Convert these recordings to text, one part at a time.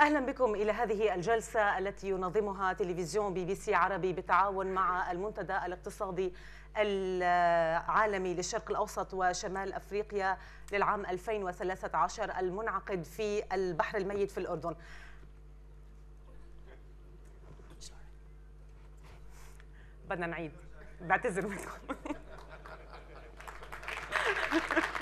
أهلا بكم إلى هذه الجلسة التي ينظمها تلفزيون بي بي سي عربي بالتعاون مع المنتدى الاقتصادي العالمي للشرق الأوسط وشمال أفريقيا للعام 2013 المنعقد في البحر الميت في الأردن بدنا نعيد بعتذر منكم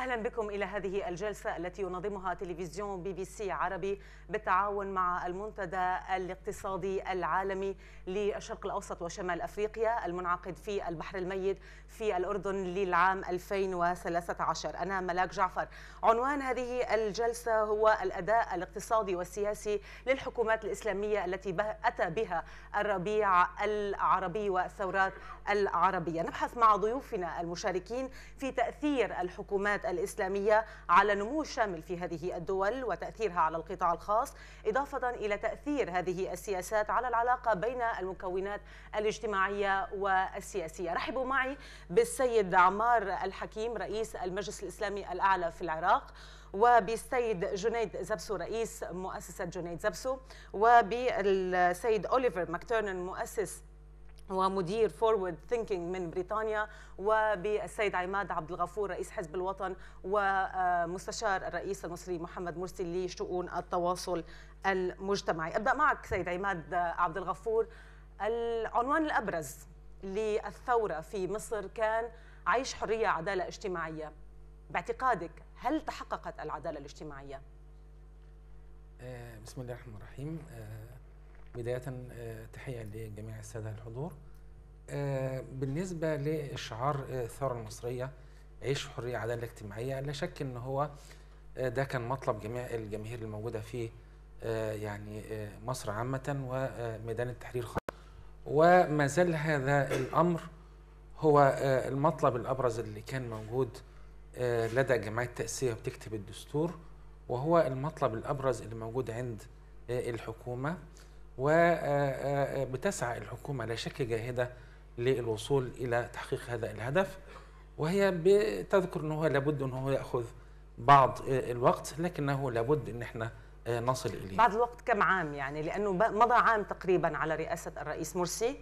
اهلا بكم الى هذه الجلسه التي ينظمها تلفزيون بي بي سي عربي بالتعاون مع المنتدى الاقتصادي العالمي للشرق الاوسط وشمال افريقيا المنعقد في البحر الميت في الاردن للعام 2013 انا ملاك جعفر عنوان هذه الجلسه هو الاداء الاقتصادي والسياسي للحكومات الاسلاميه التي اتى بها الربيع العربي والثورات العربيه نبحث مع ضيوفنا المشاركين في تاثير الحكومات الإسلامية على نمو الشامل في هذه الدول وتأثيرها على القطاع الخاص إضافة إلى تأثير هذه السياسات على العلاقة بين المكونات الاجتماعية والسياسية رحبوا معي بالسيد عمار الحكيم رئيس المجلس الإسلامي الأعلى في العراق وبالسيد جنيد زبسو رئيس مؤسسة جنيد زبسو وبالسيد أوليفر مكتورن مؤسس ومدير فورورد ثينكينج من بريطانيا وبالسيد عماد عبد الغفور رئيس حزب الوطن ومستشار الرئيس المصري محمد مرسي لشؤون التواصل المجتمعي ابدا معك سيد عماد عبد الغفور العنوان الابرز للثوره في مصر كان عيش حريه عداله اجتماعيه باعتقادك هل تحققت العداله الاجتماعيه آه، بسم الله الرحمن الرحيم آه، بداية آه، تحية لجميع السادة الحضور آه، بالنسبة لإشعار آه، الثورة المصرية عيش حرية عدالة اجتماعية لا شك أن هو ده كان مطلب جميع الجماهير الموجودة في يعني مصر عامة وميدان التحرير خاصة وما زال هذا الأمر هو المطلب الأبرز اللي كان موجود لدى جماعة التأسية بتكتب الدستور وهو المطلب الأبرز اللي موجود عند الحكومة وبتسعى آه، آه، آه، الحكومة على شكل جاهدة للوصول إلى تحقيق هذا الهدف وهي بتذكر أنه لابد أنه يأخذ بعض الوقت لكنه لابد أن احنا نصل إليه بعض الوقت كم عام يعني لأنه مضى عام تقريبا على رئاسة الرئيس مرسي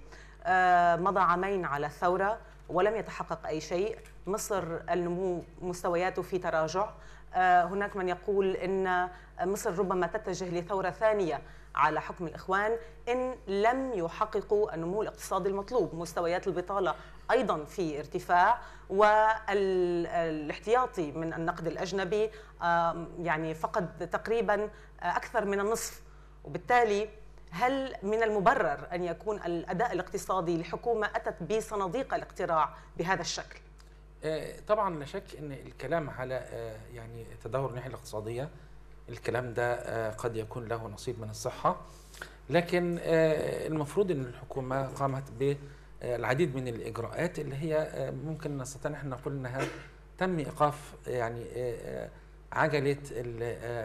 مضى عامين على الثورة ولم يتحقق أي شيء مصر النمو مستوياته في تراجع هناك من يقول أن مصر ربما تتجه لثورة ثانية على حكم الإخوان إن لم يحققوا النمو الاقتصادي المطلوب مستويات البطالة أيضا في ارتفاع والاحتياطي من النقد الأجنبي يعني فقد تقريبا أكثر من النصف وبالتالي هل من المبرر أن يكون الأداء الاقتصادي لحكومة أتت بصناديق الاقتراع بهذا الشكل؟ آه، طبعا لا شك ان الكلام على آه، يعني تدهور الناحيه الاقتصاديه الكلام ده آه، قد يكون له نصيب من الصحة لكن آه، المفروض أن الحكومة قامت بالعديد آه، من الإجراءات اللي هي ممكن نستطيع أن نقول أنها تم إيقاف يعني عجلة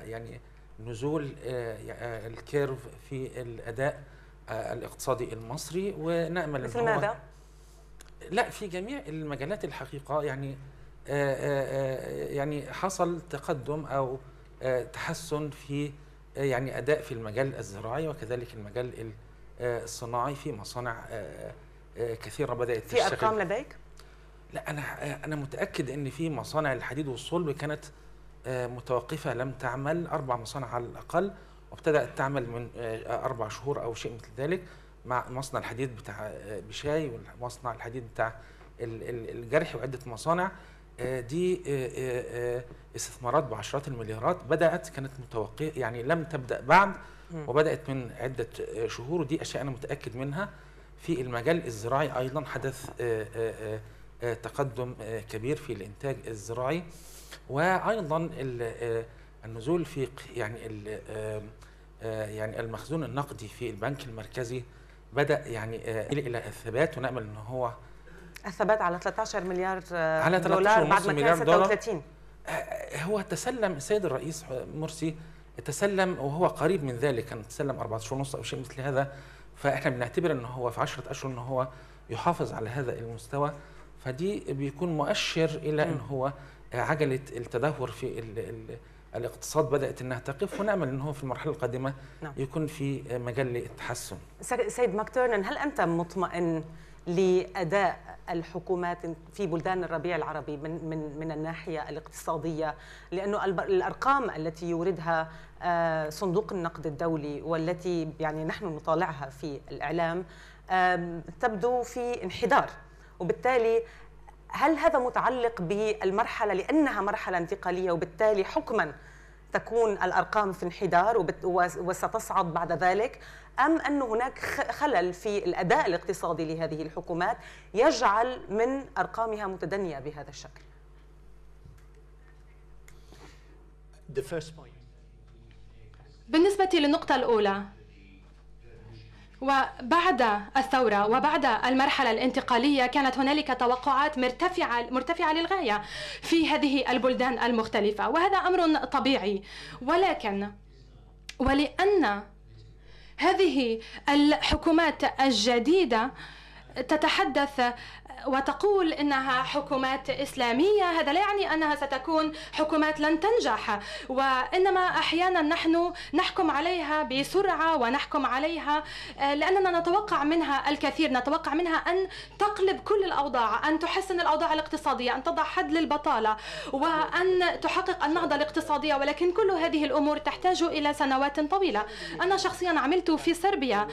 يعني نزول الكيرف في الأداء الاقتصادي المصري ونأمل مثل ماذا؟ لا في جميع المجالات الحقيقة يعني يعني حصل تقدم أو آه، تحسن في آه، يعني أداء في المجال الزراعي وكذلك المجال آه، الصناعي في مصانع كثيرة بدأت تشتغل في أرقام لديك؟ لا أنا أنا متأكد إن في مصانع الحديد والصلب كانت متوقفة لم تعمل أربع مصانع على الأقل وابتدأت تعمل من أربع شهور أو شيء مثل ذلك مع مصنع الحديد بتاع بشاي ومصنع الحديد بتاع الجرح وعدة مصانع آه، دي آه، آه، استثمارات بعشرات المليارات بدات كانت متوقع يعني لم تبدا بعد وبدات من عده شهور ودي اشياء انا متاكد منها في المجال الزراعي ايضا حدث تقدم كبير في الانتاج الزراعي وايضا النزول في يعني يعني المخزون النقدي في البنك المركزي بدا يعني الى الثبات ونامل ان هو الثبات على 13 مليار آه، على 13 دولار بعد ما كان 36 آه، آه، هو تسلم السيد الرئيس مرسي تسلم وهو قريب من ذلك كان تسلم 14 ونص او شيء مثل هذا فاحنا بنعتبر انه هو في 10 اشهر انه هو يحافظ على هذا المستوى فدي بيكون مؤشر الى ان هو عجله التدهور في الـ الـ الاقتصاد بدات انها تقف ونامل انه في المرحله القادمه نعم. يكون في مجال للتحسن. سيد ماكتورن هل انت مطمئن لاداء الحكومات في بلدان الربيع العربي من من من الناحيه الاقتصاديه لانه الارقام التي يوردها آه، صندوق النقد الدولي والتي يعني نحن نطالعها في الاعلام تبدو في انحدار وبالتالي هل هذا متعلق بالمرحله لانها مرحله انتقاليه وبالتالي حكما تكون الارقام في انحدار وستصعد بعد ذلك ام ان هناك خلل في الاداء الاقتصادي لهذه الحكومات يجعل من ارقامها متدنيه بهذا الشكل بالنسبة للنقطة الأولى وبعد الثورة وبعد المرحلة الانتقالية كانت هنالك توقعات مرتفعة مرتفعة للغاية في هذه البلدان المختلفة وهذا أمر طبيعي ولكن ولأن هذه الحكومات الجديدة تتحدث وتقول انها حكومات اسلاميه هذا لا يعني انها ستكون حكومات لن تنجح وانما احيانا نحن نحكم عليها بسرعه ونحكم عليها آه، لاننا نتوقع منها الكثير نتوقع منها ان تقلب كل الاوضاع ان تحسن الاوضاع الاقتصاديه ان تضع حد للبطاله وان تحقق النهضه الاقتصاديه ولكن كل هذه الامور تحتاج الى سنوات طويله انا شخصيا عملت في صربيا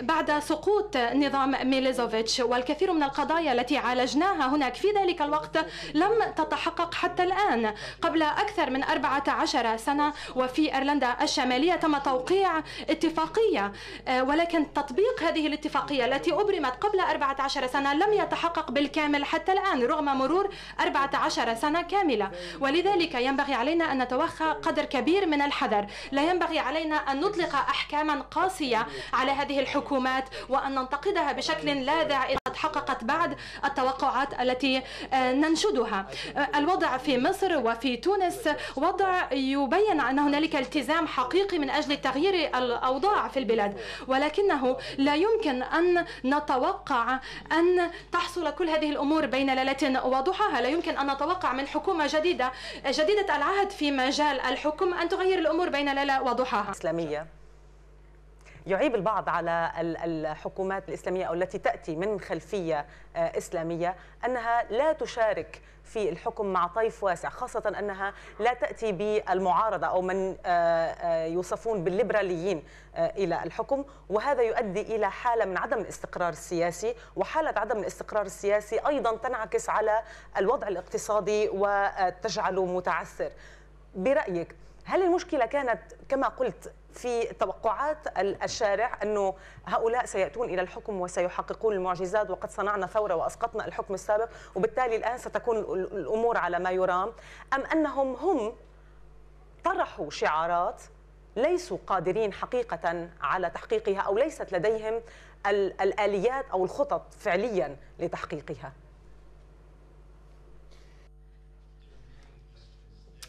بعد سقوط نظام ميليزوفيتش والكثير من القضايا التي التي عالجناها هناك في ذلك الوقت لم تتحقق حتى الآن قبل أكثر من 14 سنة وفي أيرلندا الشمالية تم توقيع اتفاقية آه، ولكن تطبيق هذه الاتفاقية التي أبرمت قبل 14 سنة لم يتحقق بالكامل حتى الآن رغم مرور 14 سنة كاملة ولذلك ينبغي علينا أن نتوخى قدر كبير من الحذر لا ينبغي علينا أن نطلق أحكاما قاسية على هذه الحكومات وأن ننتقدها بشكل لاذع إذا تحققت بعد التوقعات التي آه، ننشدها آه، الوضع في مصر وفي تونس وضع يبين أن هنالك التزام حقيقي من أجل تغيير الأوضاع في البلاد ولكنه لا يمكن أن نتوقع أن تحصل كل هذه الأمور بين ليلة وضحاها لا يمكن أن نتوقع من حكومة جديدة جديدة العهد في مجال الحكم أن تغير الأمور بين ليلة وضحاها إسلامية يعيب البعض على الحكومات الإسلامية أو التي تأتي من خلفية آه، إسلامية أنها لا تشارك في الحكم مع طيف واسع خاصة أنها لا تأتي بالمعارضة أو من آه، آه، يوصفون بالليبراليين إلى الحكم وهذا يؤدي إلى حالة من عدم الاستقرار السياسي وحالة عدم الاستقرار السياسي أيضا تنعكس على الوضع الاقتصادي وتجعله متعثر برأيك هل المشكلة كانت كما قلت في توقعات الشارع أنه هؤلاء سيأتون إلى الحكم وسيحققون المعجزات وقد صنعنا ثورة وأسقطنا الحكم السابق وبالتالي الآن ستكون الأمور على ما يرام أم أنهم هم طرحوا شعارات ليسوا قادرين حقيقة على تحقيقها أو ليست لديهم الآليات أو الخطط فعليا لتحقيقها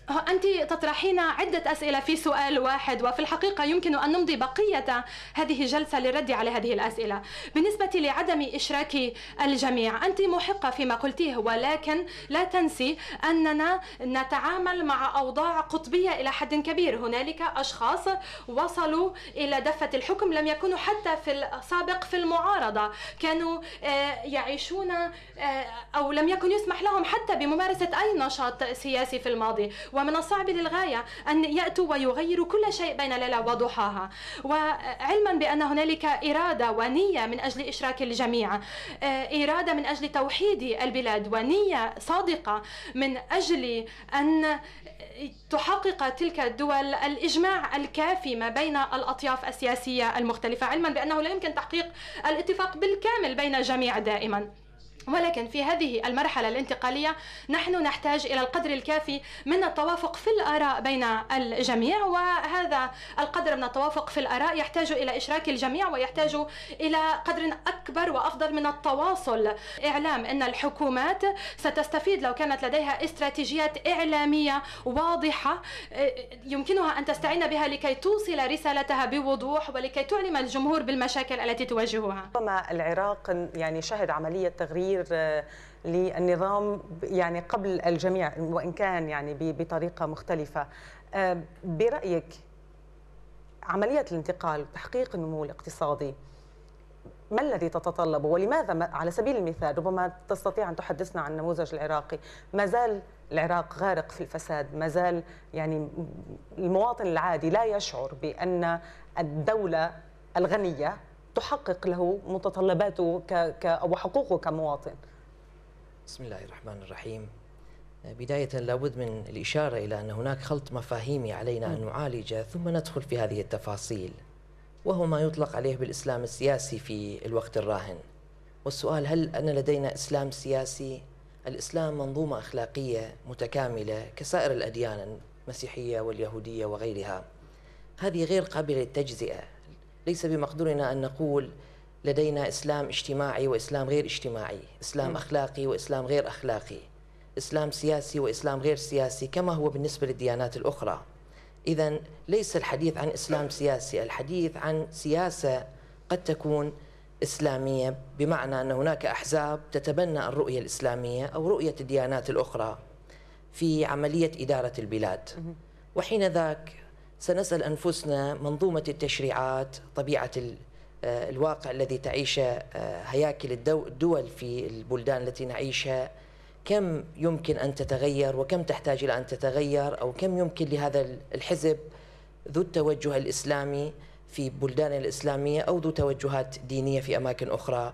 آه، أنت تطرحين عدة أسئلة في سؤال واحد وفي الحقيقة يمكن أن نمضي بقية هذه الجلسة للرد على هذه الأسئلة بالنسبة لعدم إشراك الجميع أنت محقة فيما قلتيه ولكن لا تنسي أننا نتعامل مع أوضاع قطبية إلى حد كبير هنالك أشخاص وصلوا إلى دفة الحكم لم يكونوا حتى في السابق في المعارضة كانوا آه، يعيشون آه، أو لم يكن يسمح لهم حتى بممارسة أي نشاط سياسي في الماضي ومن الصعب للغاية أن يأتوا ويغيروا كل شيء بين ليلة وضحاها وعلما بأن هنالك إرادة ونية من أجل إشراك الجميع آه، إرادة من أجل توحيد البلاد ونية صادقة من أجل أن تحقق تلك الدول الإجماع الكافي ما بين الأطياف السياسية المختلفة علما بأنه لا يمكن تحقيق الاتفاق بالكامل بين الجميع دائما ولكن في هذه المرحلة الانتقالية نحن نحتاج إلى القدر الكافي من التوافق في الآراء بين الجميع وهذا القدر من التوافق في الآراء يحتاج إلى إشراك الجميع ويحتاج إلى قدر أكبر وأفضل من التواصل إعلام أن الحكومات ستستفيد لو كانت لديها استراتيجيات إعلامية واضحة إيه، يمكنها أن تستعين بها لكي توصل رسالتها بوضوح ولكي تعلم الجمهور بالمشاكل التي تواجهها ربما العراق يعني شهد عملية تغيير تغيير آه، للنظام يعني قبل الجميع وإن كان يعني بطريقة مختلفة آه، برأيك عملية الانتقال تحقيق النمو الاقتصادي ما الذي تتطلبه ولماذا على سبيل المثال ربما تستطيع أن تحدثنا عن النموذج العراقي ما زال العراق غارق في الفساد ما زال يعني المواطن العادي لا يشعر بأن الدولة الغنية تحقق له متطلباته ك... أو حقوقه كمواطن بسم الله الرحمن الرحيم بداية لابد من الإشارة إلى أن هناك خلط مفاهيمي علينا أن نعالجه ثم ندخل في هذه التفاصيل وهو ما يطلق عليه بالإسلام السياسي في الوقت الراهن والسؤال هل أن لدينا إسلام سياسي؟ الإسلام منظومة أخلاقية متكاملة كسائر الأديان المسيحية واليهودية وغيرها هذه غير قابلة للتجزئة ليس بمقدورنا أن نقول لدينا إسلام اجتماعي وإسلام غير اجتماعي إسلام م. أخلاقي وإسلام غير أخلاقي إسلام سياسي وإسلام غير سياسي كما هو بالنسبة للديانات الأخرى إذا ليس الحديث عن إسلام سياسي الحديث عن سياسة قد تكون إسلامية بمعنى أن هناك أحزاب تتبنى الرؤية الإسلامية أو رؤية الديانات الأخرى في عملية إدارة البلاد وحين ذاك سنسأل أنفسنا منظومة التشريعات طبيعة آه، الواقع الذي تعيشه آه، هياكل الدول في البلدان التي نعيشها كم يمكن أن تتغير وكم تحتاج إلى أن تتغير أو كم يمكن لهذا الحزب ذو التوجه الإسلامي في بلدان الإسلامية أو ذو توجهات دينية في أماكن أخرى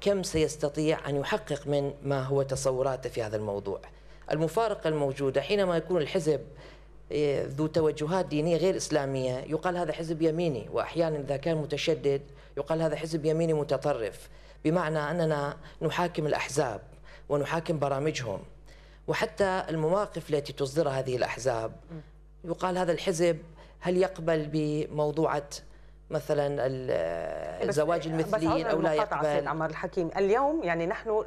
كم سيستطيع أن يحقق من ما هو تصوراته في هذا الموضوع المفارقة الموجودة حينما يكون الحزب إيه، ذو توجهات دينيه غير اسلاميه يقال هذا حزب يميني واحيانا اذا كان متشدد يقال هذا حزب يميني متطرف بمعنى اننا نحاكم الاحزاب ونحاكم برامجهم وحتى المواقف التي تصدرها هذه الاحزاب يقال هذا الحزب هل يقبل بموضوعه مثلا الزواج المثليين او لا يقبل سيد عمر الحكيم اليوم يعني نحن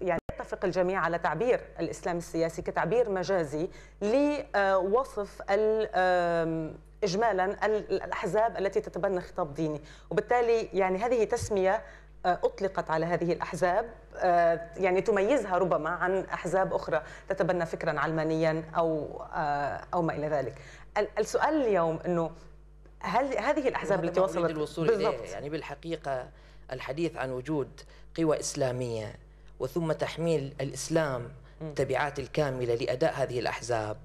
يعني يتفق الجميع على تعبير الإسلام السياسي كتعبير مجازي لوصف إجمالا الأحزاب التي تتبنى خطاب ديني وبالتالي يعني هذه تسمية آه، أطلقت على هذه الأحزاب آه، يعني تميزها ربما عن أحزاب أخرى تتبنى فكرا علمانيا أو آه، أو ما إلى ذلك السؤال اليوم أنه هل هذه الأحزاب التي وصلت الوصول بالضبط يعني بالحقيقة الحديث عن وجود قوى إسلامية وثم تحميل الإسلام التبعات الكاملة لأداء هذه الأحزاب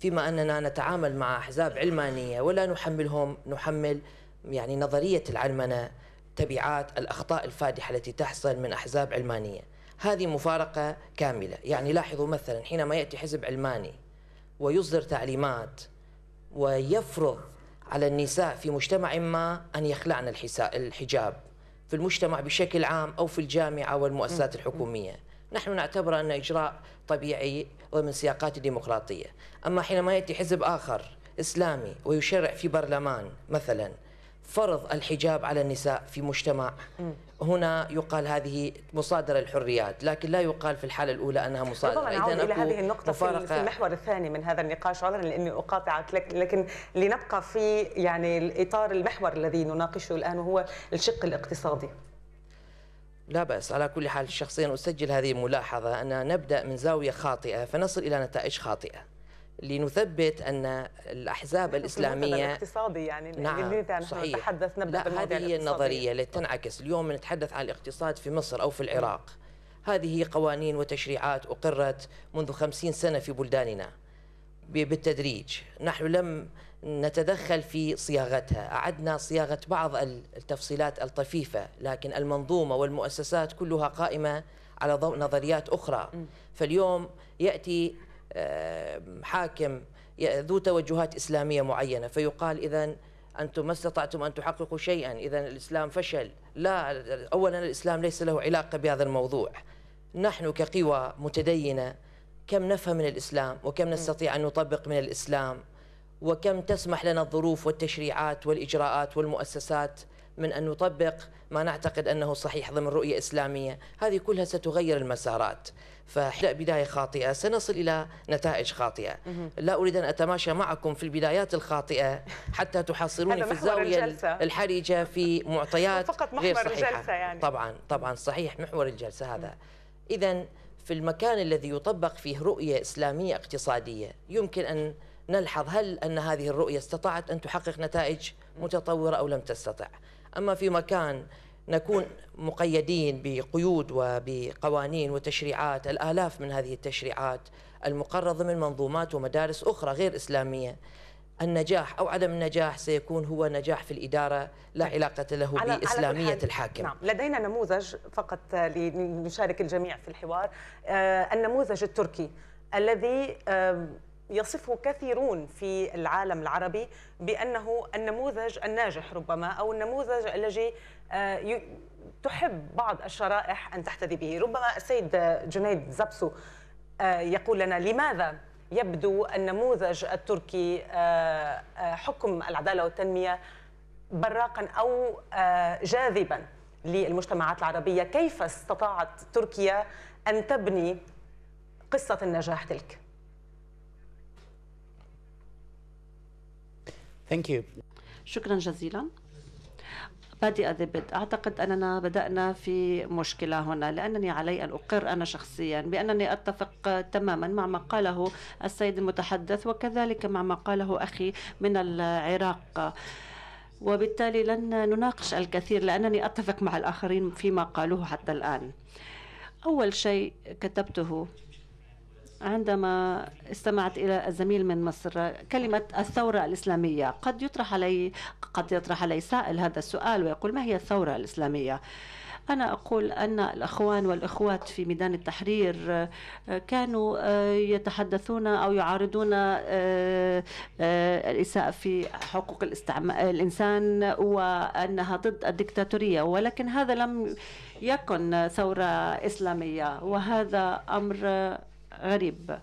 فيما أننا نتعامل مع أحزاب علمانية ولا نحملهم نحمل يعني نظرية العلمنة تبعات الأخطاء الفادحة التي تحصل من أحزاب علمانية هذه مفارقة كاملة يعني لاحظوا مثلا حينما يأتي حزب علماني ويصدر تعليمات ويفرض على النساء في مجتمع ما أن يخلعن الحجاب في المجتمع بشكل عام أو في الجامعة والمؤسسات الحكومية نحن نعتبر أن إجراء طبيعي ومن سياقات الديمقراطية أما حينما يأتي حزب آخر إسلامي ويشرع في برلمان مثلا فرض الحجاب على النساء في مجتمع هنا يقال هذه مصادرة الحريات لكن لا يقال في الحالة الأولى أنها مصادرة طبعا إذن إلى هذه النقطة مفارقة في المحور الثاني من هذا النقاش عذرا لأني أقاطعك لك لكن لنبقى في يعني الإطار المحور الذي نناقشه الآن وهو الشق الاقتصادي لا بأس على كل حال شخصيا أسجل هذه الملاحظة أن نبدأ من زاوية خاطئة فنصل إلى نتائج خاطئة لنثبت ان الاحزاب الاسلاميه الاقتصادي يعني نعم اللي نحن صحيح. نتحدث نبدا لا هذه هي النظريه التي تنعكس اليوم نتحدث عن الاقتصاد في مصر او في العراق هذه قوانين وتشريعات اقرت منذ خمسين سنه في بلداننا بالتدريج نحن لم نتدخل في صياغتها أعدنا صياغة بعض التفصيلات الطفيفة لكن المنظومة والمؤسسات كلها قائمة على ضوء نظريات أخرى فاليوم يأتي حاكم ذو توجهات إسلامية معينة فيقال إذا أنتم ما استطعتم أن تحققوا شيئا إذا الإسلام فشل لا أولا الإسلام ليس له علاقة بهذا الموضوع نحن كقوى متدينة كم نفهم من الإسلام وكم نستطيع أن نطبق من الإسلام وكم تسمح لنا الظروف والتشريعات والإجراءات والمؤسسات من أن نطبق ما نعتقد أنه صحيح ضمن رؤية إسلامية هذه كلها ستغير المسارات فاحنا بدايه خاطئه سنصل الى نتائج خاطئه لا اريد ان اتماشى معكم في البدايات الخاطئه حتى تحصروني في الزاويه الجلسة. الحرجه في معطيات فقط محور غير صحيحه الجلسة يعني. طبعا طبعا صحيح محور الجلسه هذا اذا في المكان الذي يطبق فيه رؤيه اسلاميه اقتصاديه يمكن ان نلحظ هل ان هذه الرؤيه استطاعت ان تحقق نتائج متطوره او لم تستطع أما في مكان نكون مقيدين بقيود وبقوانين وتشريعات الآلاف من هذه التشريعات المقرضه ضمن منظومات ومدارس أخرى غير إسلامية النجاح أو عدم النجاح سيكون هو نجاح في الإدارة لا علاقة له على بإسلامية على الحاكم نعم لدينا نموذج فقط لنشارك الجميع في الحوار آه، النموذج التركي الذي يصفه كثيرون في العالم العربي بأنه النموذج الناجح ربما أو النموذج الذي آه، تحب بعض الشرائح أن تحتذي به ربما السيد جنيد زبسو آه، يقول لنا لماذا يبدو النموذج التركي آه، حكم العدالة والتنمية براقا أو جاذبا للمجتمعات العربية كيف استطاعت تركيا أن تبني قصة النجاح تلك؟ Thank you. شكرا جزيلا بادئ ذي أعتقد أننا بدأنا في مشكلة هنا لأنني علي أن أقر أنا شخصيا بأنني أتفق تماما مع ما قاله السيد المتحدث وكذلك مع ما قاله أخي من العراق وبالتالي لن نناقش الكثير لأنني أتفق مع الآخرين فيما قالوه حتى الآن أول شيء كتبته عندما استمعت إلى الزميل من مصر كلمة الثورة الإسلامية قد يطرح علي قد يطرح علي سائل هذا السؤال ويقول ما هي الثورة الإسلامية؟ أنا أقول أن الأخوان والأخوات في ميدان التحرير آه، كانوا آه، يتحدثون أو يعارضون آه، الإساءة في حقوق الإنسان وأنها ضد الدكتاتورية ولكن هذا لم يكن ثورة إسلامية وهذا أمر غريب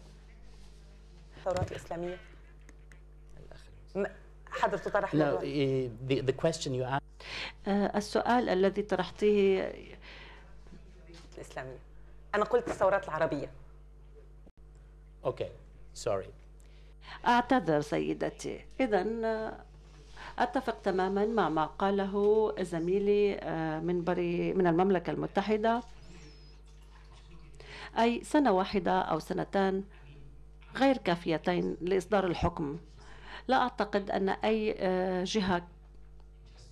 الثورات الإسلامية حضرتك طرح لا eh, the, question you asked آه، السؤال الذي طرحتيه الإسلامية أنا قلت الثورات العربية أوكي okay. سوري أعتذر سيدتي إذا آه، أتفق تماما مع ما قاله زميلي آه، من بري من المملكة المتحدة أي سنة واحدة أو سنتان غير كافيتين لإصدار الحكم لا أعتقد أن أي آه، جهة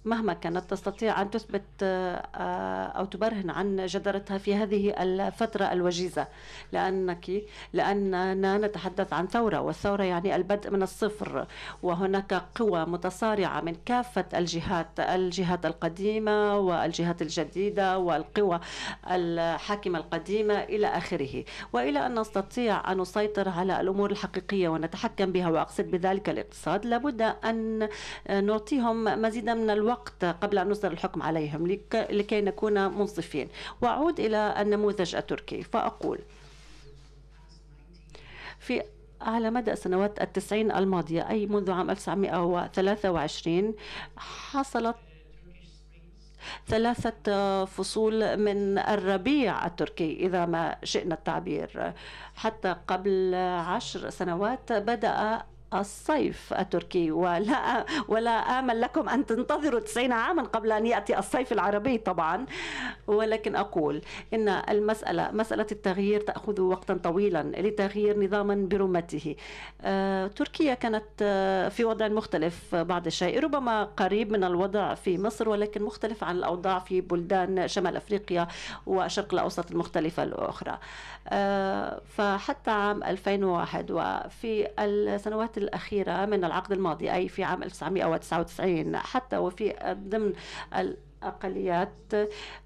مهما كانت تستطيع أن تثبت آه، أو تبرهن عن جدارتها في هذه الفترة الوجيزة لأنك لأننا نتحدث عن ثورة والثورة يعني البدء من الصفر وهناك قوى متصارعة من كافة الجهات الجهات القديمة والجهات الجديدة والقوى الحاكمة القديمة إلى آخره وإلى أن نستطيع أن نسيطر على الأمور الحقيقية ونتحكم بها وأقصد بذلك الاقتصاد لابد أن نعطيهم مزيدا من الوقت الوقت قبل أن نصدر الحكم عليهم لكي نكون منصفين وأعود إلى النموذج التركي فأقول في على مدى سنوات التسعين الماضية أي منذ عام 1923 حصلت ثلاثة فصول من الربيع التركي إذا ما شئنا التعبير حتى قبل عشر سنوات بدأ الصيف التركي ولا ولا آمل لكم أن تنتظروا 90 عاما قبل أن يأتي الصيف العربي طبعا ولكن أقول إن المسألة مسألة التغيير تأخذ وقتا طويلا لتغيير نظاما برمته آه، تركيا كانت آه، في وضع مختلف بعض الشيء ربما قريب من الوضع في مصر ولكن مختلف عن الأوضاع في بلدان شمال أفريقيا والشرق الأوسط المختلفة الأخرى آه، فحتى عام 2001 وفي السنوات الأخيرة من العقد الماضي أي في عام 1999 حتى وفي ضمن الأقليات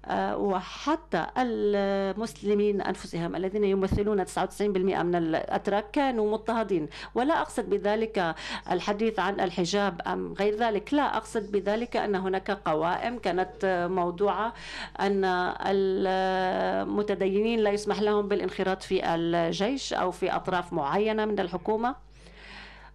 آه، وحتى المسلمين أنفسهم الذين يمثلون 99% من الأتراك كانوا مضطهدين ولا أقصد بذلك الحديث عن الحجاب أم غير ذلك لا أقصد بذلك أن هناك قوائم كانت موضوعة أن المتدينين لا يسمح لهم بالانخراط في الجيش أو في أطراف معينة من الحكومة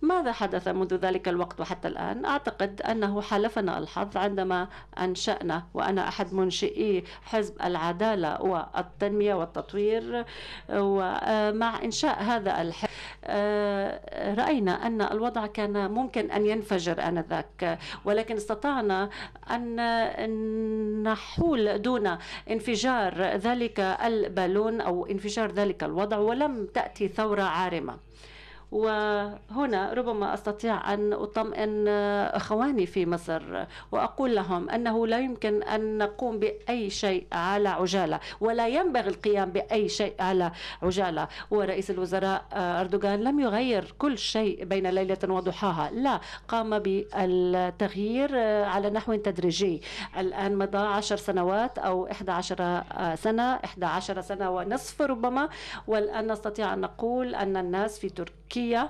ماذا حدث منذ ذلك الوقت وحتى الآن؟ أعتقد أنه حالفنا الحظ عندما أنشأنا وأنا أحد منشئي حزب العدالة والتنمية والتطوير ومع إنشاء هذا الحزب آه، رأينا أن الوضع كان ممكن أن ينفجر آنذاك ولكن استطعنا أن نحول دون انفجار ذلك البالون أو انفجار ذلك الوضع ولم تأتي ثورة عارمة وهنا ربما أستطيع أن أطمئن آه، أخواني في مصر وأقول لهم أنه لا يمكن أن نقوم بأي شيء على عجالة ولا ينبغي القيام بأي شيء على عجالة ورئيس الوزراء آه، أردوغان لم يغير كل شيء بين ليلة وضحاها لا قام بالتغيير آه، على نحو تدريجي الآن مضى عشر سنوات أو 11 سنة 11 سنة ونصف ربما والآن نستطيع أن نقول أن الناس في تركيا تركيا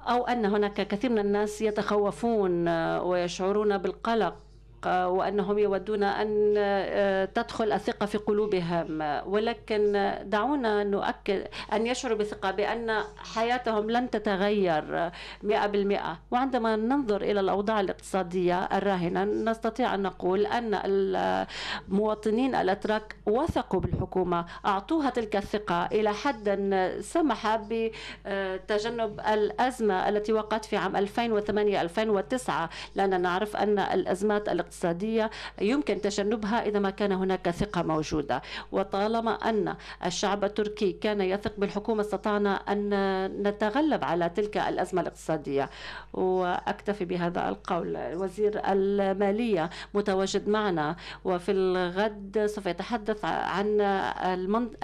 أو أن هناك كثير من الناس يتخوفون آه، ويشعرون بالقلق وأنهم يودون أن آه، تدخل الثقة في قلوبهم ولكن دعونا نؤكد أن يشعروا بثقة بأن حياتهم لن تتغير 100% وعندما ننظر إلى الأوضاع الاقتصادية الراهنة نستطيع أن نقول أن المواطنين الأتراك وثقوا بالحكومة أعطوها تلك الثقة إلى حد سمح بتجنب الأزمة التي وقعت في عام 2008-2009 لأننا نعرف أن الأزمات الاقتصادية الاقتصادية يمكن تجنبها إذا ما كان هناك ثقة موجودة وطالما أن الشعب التركي كان يثق بالحكومة استطعنا أن نتغلب على تلك الأزمة الاقتصادية وأكتفي بهذا القول وزير المالية متواجد معنا وفي الغد سوف يتحدث عن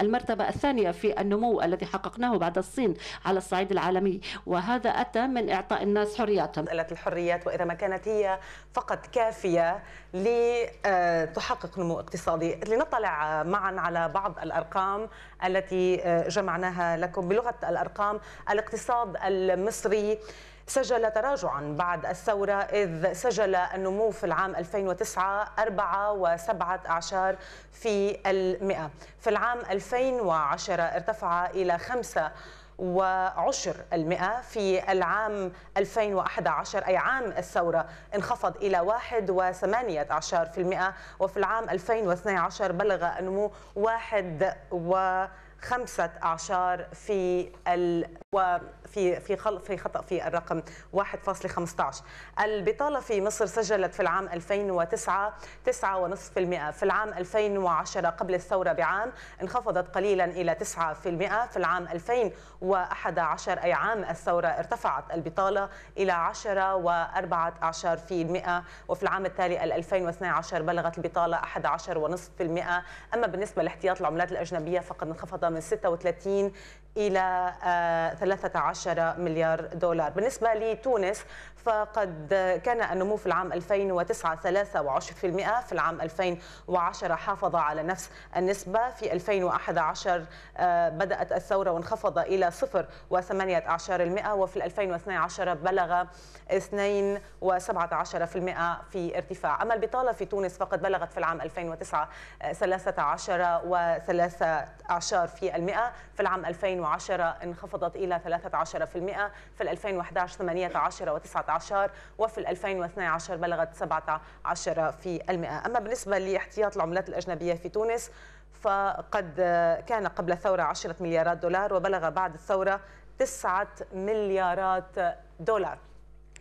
المرتبة الثانية في النمو الذي حققناه بعد الصين على الصعيد العالمي وهذا أتى من إعطاء الناس حرياتهم الحريات وإذا ما كانت هي فقط كافية لتحقق نمو اقتصادي لنطلع معا على بعض الأرقام التي آه، جمعناها لكم بلغة الأرقام الاقتصاد المصري سجل تراجعا بعد الثورة إذ سجل النمو في العام 2009 أربعة وسبعة أعشار في المئة في العام 2010 ارتفع إلى خمسة وعشر المئة في العام 2011 أي عام الثورة انخفض إلى واحد وثمانية عشر في المئة وفي العام 2012 بلغ النمو واحد وخمسة عشر في ال... و... في في في خطا في الرقم 1.15 البطاله في مصر سجلت في العام 2009 9.5% في العام 2010 قبل الثوره بعام انخفضت قليلا الى 9% في العام 2011 اي عام الثوره ارتفعت البطاله الى 10.14% وفي العام التالي 2012 بلغت البطاله 11.5% اما بالنسبه لاحتياط العملات الاجنبيه فقد انخفض من 36 إلى 13 آه، مليار دولار بالنسبة لتونس فقد كان النمو في العام 2009 23% في العام 2010 حافظ على نفس النسبة في 2011 آه، بدأت الثورة وانخفض إلى 0.18% وفي 2012 بلغ 2.17% في ارتفاع أما البطالة في تونس فقد بلغت في العام 2009 13 و في المئة في العام 2010 2010 انخفضت إلى 13% في 2011 18 و19 وفي 2012 بلغت 17% أما بالنسبة لاحتياط العملات الأجنبية في تونس فقد كان قبل الثورة 10 مليارات دولار وبلغ بعد الثورة 9 مليارات دولار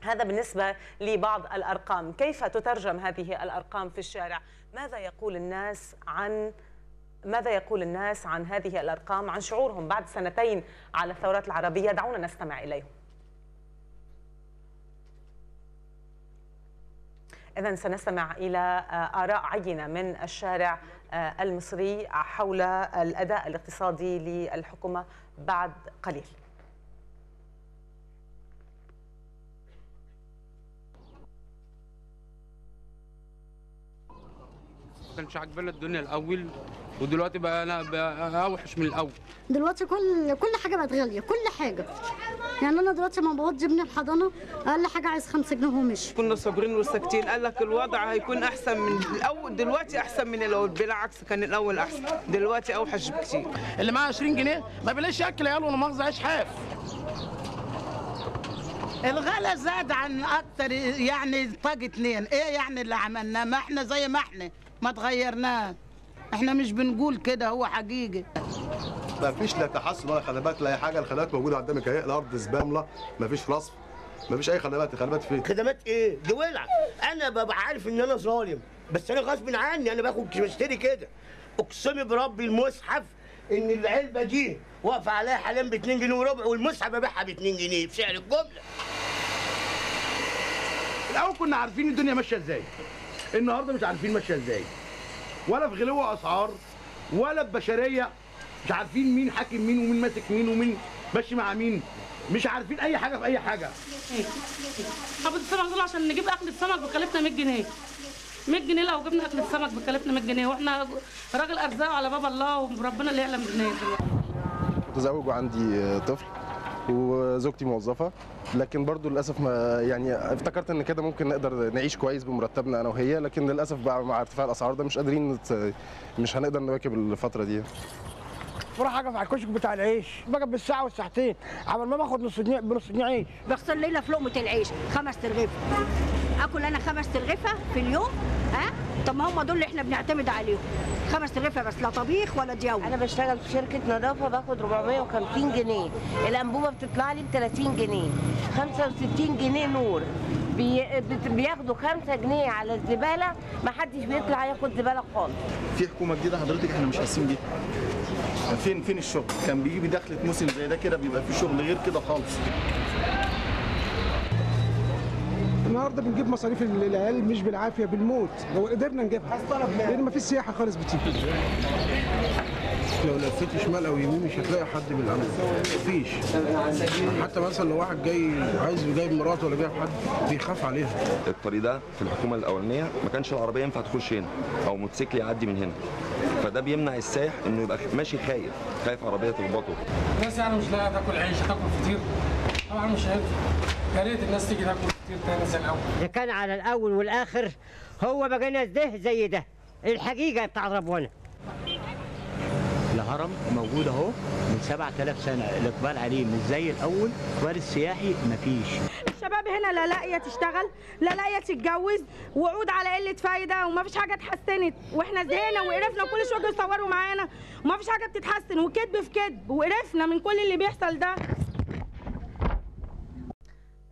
هذا بالنسبة لبعض الأرقام كيف تترجم هذه الأرقام في الشارع ماذا يقول الناس عن ماذا يقول الناس عن هذه الأرقام عن شعورهم بعد سنتين على الثورات العربية دعونا نستمع إليهم إذا سنستمع إلى آه، آراء عينة من الشارع آه، المصري حول الأداء الاقتصادي للحكومة بعد قليل كانش عاجبانا الدنيا الاول ودلوقتي بقى انا بقى اوحش من الاول دلوقتي كل كل حاجه بقت غاليه كل حاجه يعني انا دلوقتي لما بودي ابني الحضانه اقل حاجه عايز 5 جنيه وهو كنا صابرين وساكتين قال لك الوضع هيكون احسن من الاول دلوقتي احسن من الاول بالعكس كان الاول احسن دلوقتي اوحش بكتير اللي معاه 20 جنيه ما بيلاقيش ياكل عياله ولا مؤاخذه عيش حاف الغلا زاد عن اكتر يعني طاق اتنين ايه يعني اللي عملناه ما احنا زي ما احنا ما تغيرناش احنا مش بنقول كده هو حقيقي ما فيش لا تحسن ولا خدمات لا اي حاجه الخدمات موجوده قدامك اهي الارض زبامله ما فيش رصف ما فيش اي خدمات الخدمات فين خدمات ايه دي ولع انا ببقى عارف ان انا ظالم بس انا غصب عني انا باخد بشتري كده اقسم بربي المصحف ان العلبه دي واقفه عليها حاليا ب 2 جنيه وربع والمصحف ببيعها ب 2 جنيه بسعر الجمله الاول كنا عارفين الدنيا ماشيه ازاي النهارده مش عارفين ماشيه ازاي ولا في غلو اسعار ولا ببشريه مش عارفين مين حاكم مين ومين ماسك مين ومين ماشي مع مين مش عارفين اي حاجه في اي حاجه طب السمك دول عشان نجيب اكل السمك بكلفنا 100 جنيه 100 جنيه لو جبنا اكل السمك بكلفنا 100 جنيه واحنا راجل ارزاق على باب الله وربنا اللي يعلم بنا متزوج وعندي طفل وزوجتي موظفه لكن برضو للاسف ما يعني افتكرت ان كده ممكن نقدر نعيش كويس بمرتبنا انا وهي لكن للاسف بقى مع ارتفاع الاسعار ده مش قادرين مش هنقدر نواكب الفتره دي بروح اقف على الكشك بتاع العيش بقف بالساعه والساعتين عمل ما باخد نص جنيه بنص جنيه عيش بغسل ليله في لقمه العيش خمس ترغيفه اكل انا خمس ترغيفه في اليوم ها أه؟ طب ما هم دول اللي احنا بنعتمد عليهم 5000 بس لا طبيخ ولا ديو انا بشتغل في شركه نظافه باخد 450 جنيه الانبوبه بتطلع لي ب 30 جنيه 65 جنيه نور بياخدوا 5 جنيه على الزباله ما حدش بيطلع ياخد زباله خالص في حكومه جديده حضرتك احنا مش حاسين بيها فين فين الشغل كان بيجي دخله موسم زي ده كده بيبقى في شغل غير كده خالص النهارده بنجيب مصاريف العيال مش بالعافيه بالموت لو قدرنا نجيبها لان ما فيش سياحه خالص بتيجي لو لفيت شمال او يمين مش هتلاقي حد من الامن مفيش حتى مثلا لو واحد جاي عايز جايب مراته ولا جايب حد بيخاف عليها الطريق ده في الحكومه الاولانيه ما كانش العربيه ينفع تخش هنا او موتوسيكل يعدي من هنا فده بيمنع السائح انه يبقى ماشي خايف خايف عربيه تخبطه الناس يعني مش لاقيه تاكل عيش تاكل فطير طبعا مش يا ريت الناس تيجي تاكل كتير تاني زي الاول ده كان على الاول والاخر هو بقينا ده زي ده الحقيقه بتاع ربنا الهرم موجود اهو من 7000 سنه الاقبال عليه مش زي الاول الاقبال السياحي مفيش الشباب هنا لا لاقيه تشتغل لا لاقيه تتجوز وعود على قله فايده ومفيش حاجه اتحسنت واحنا زهقنا وقرفنا كل شويه يصوروا معانا ومفيش حاجه بتتحسن وكذب في كذب وقرفنا من كل اللي بيحصل ده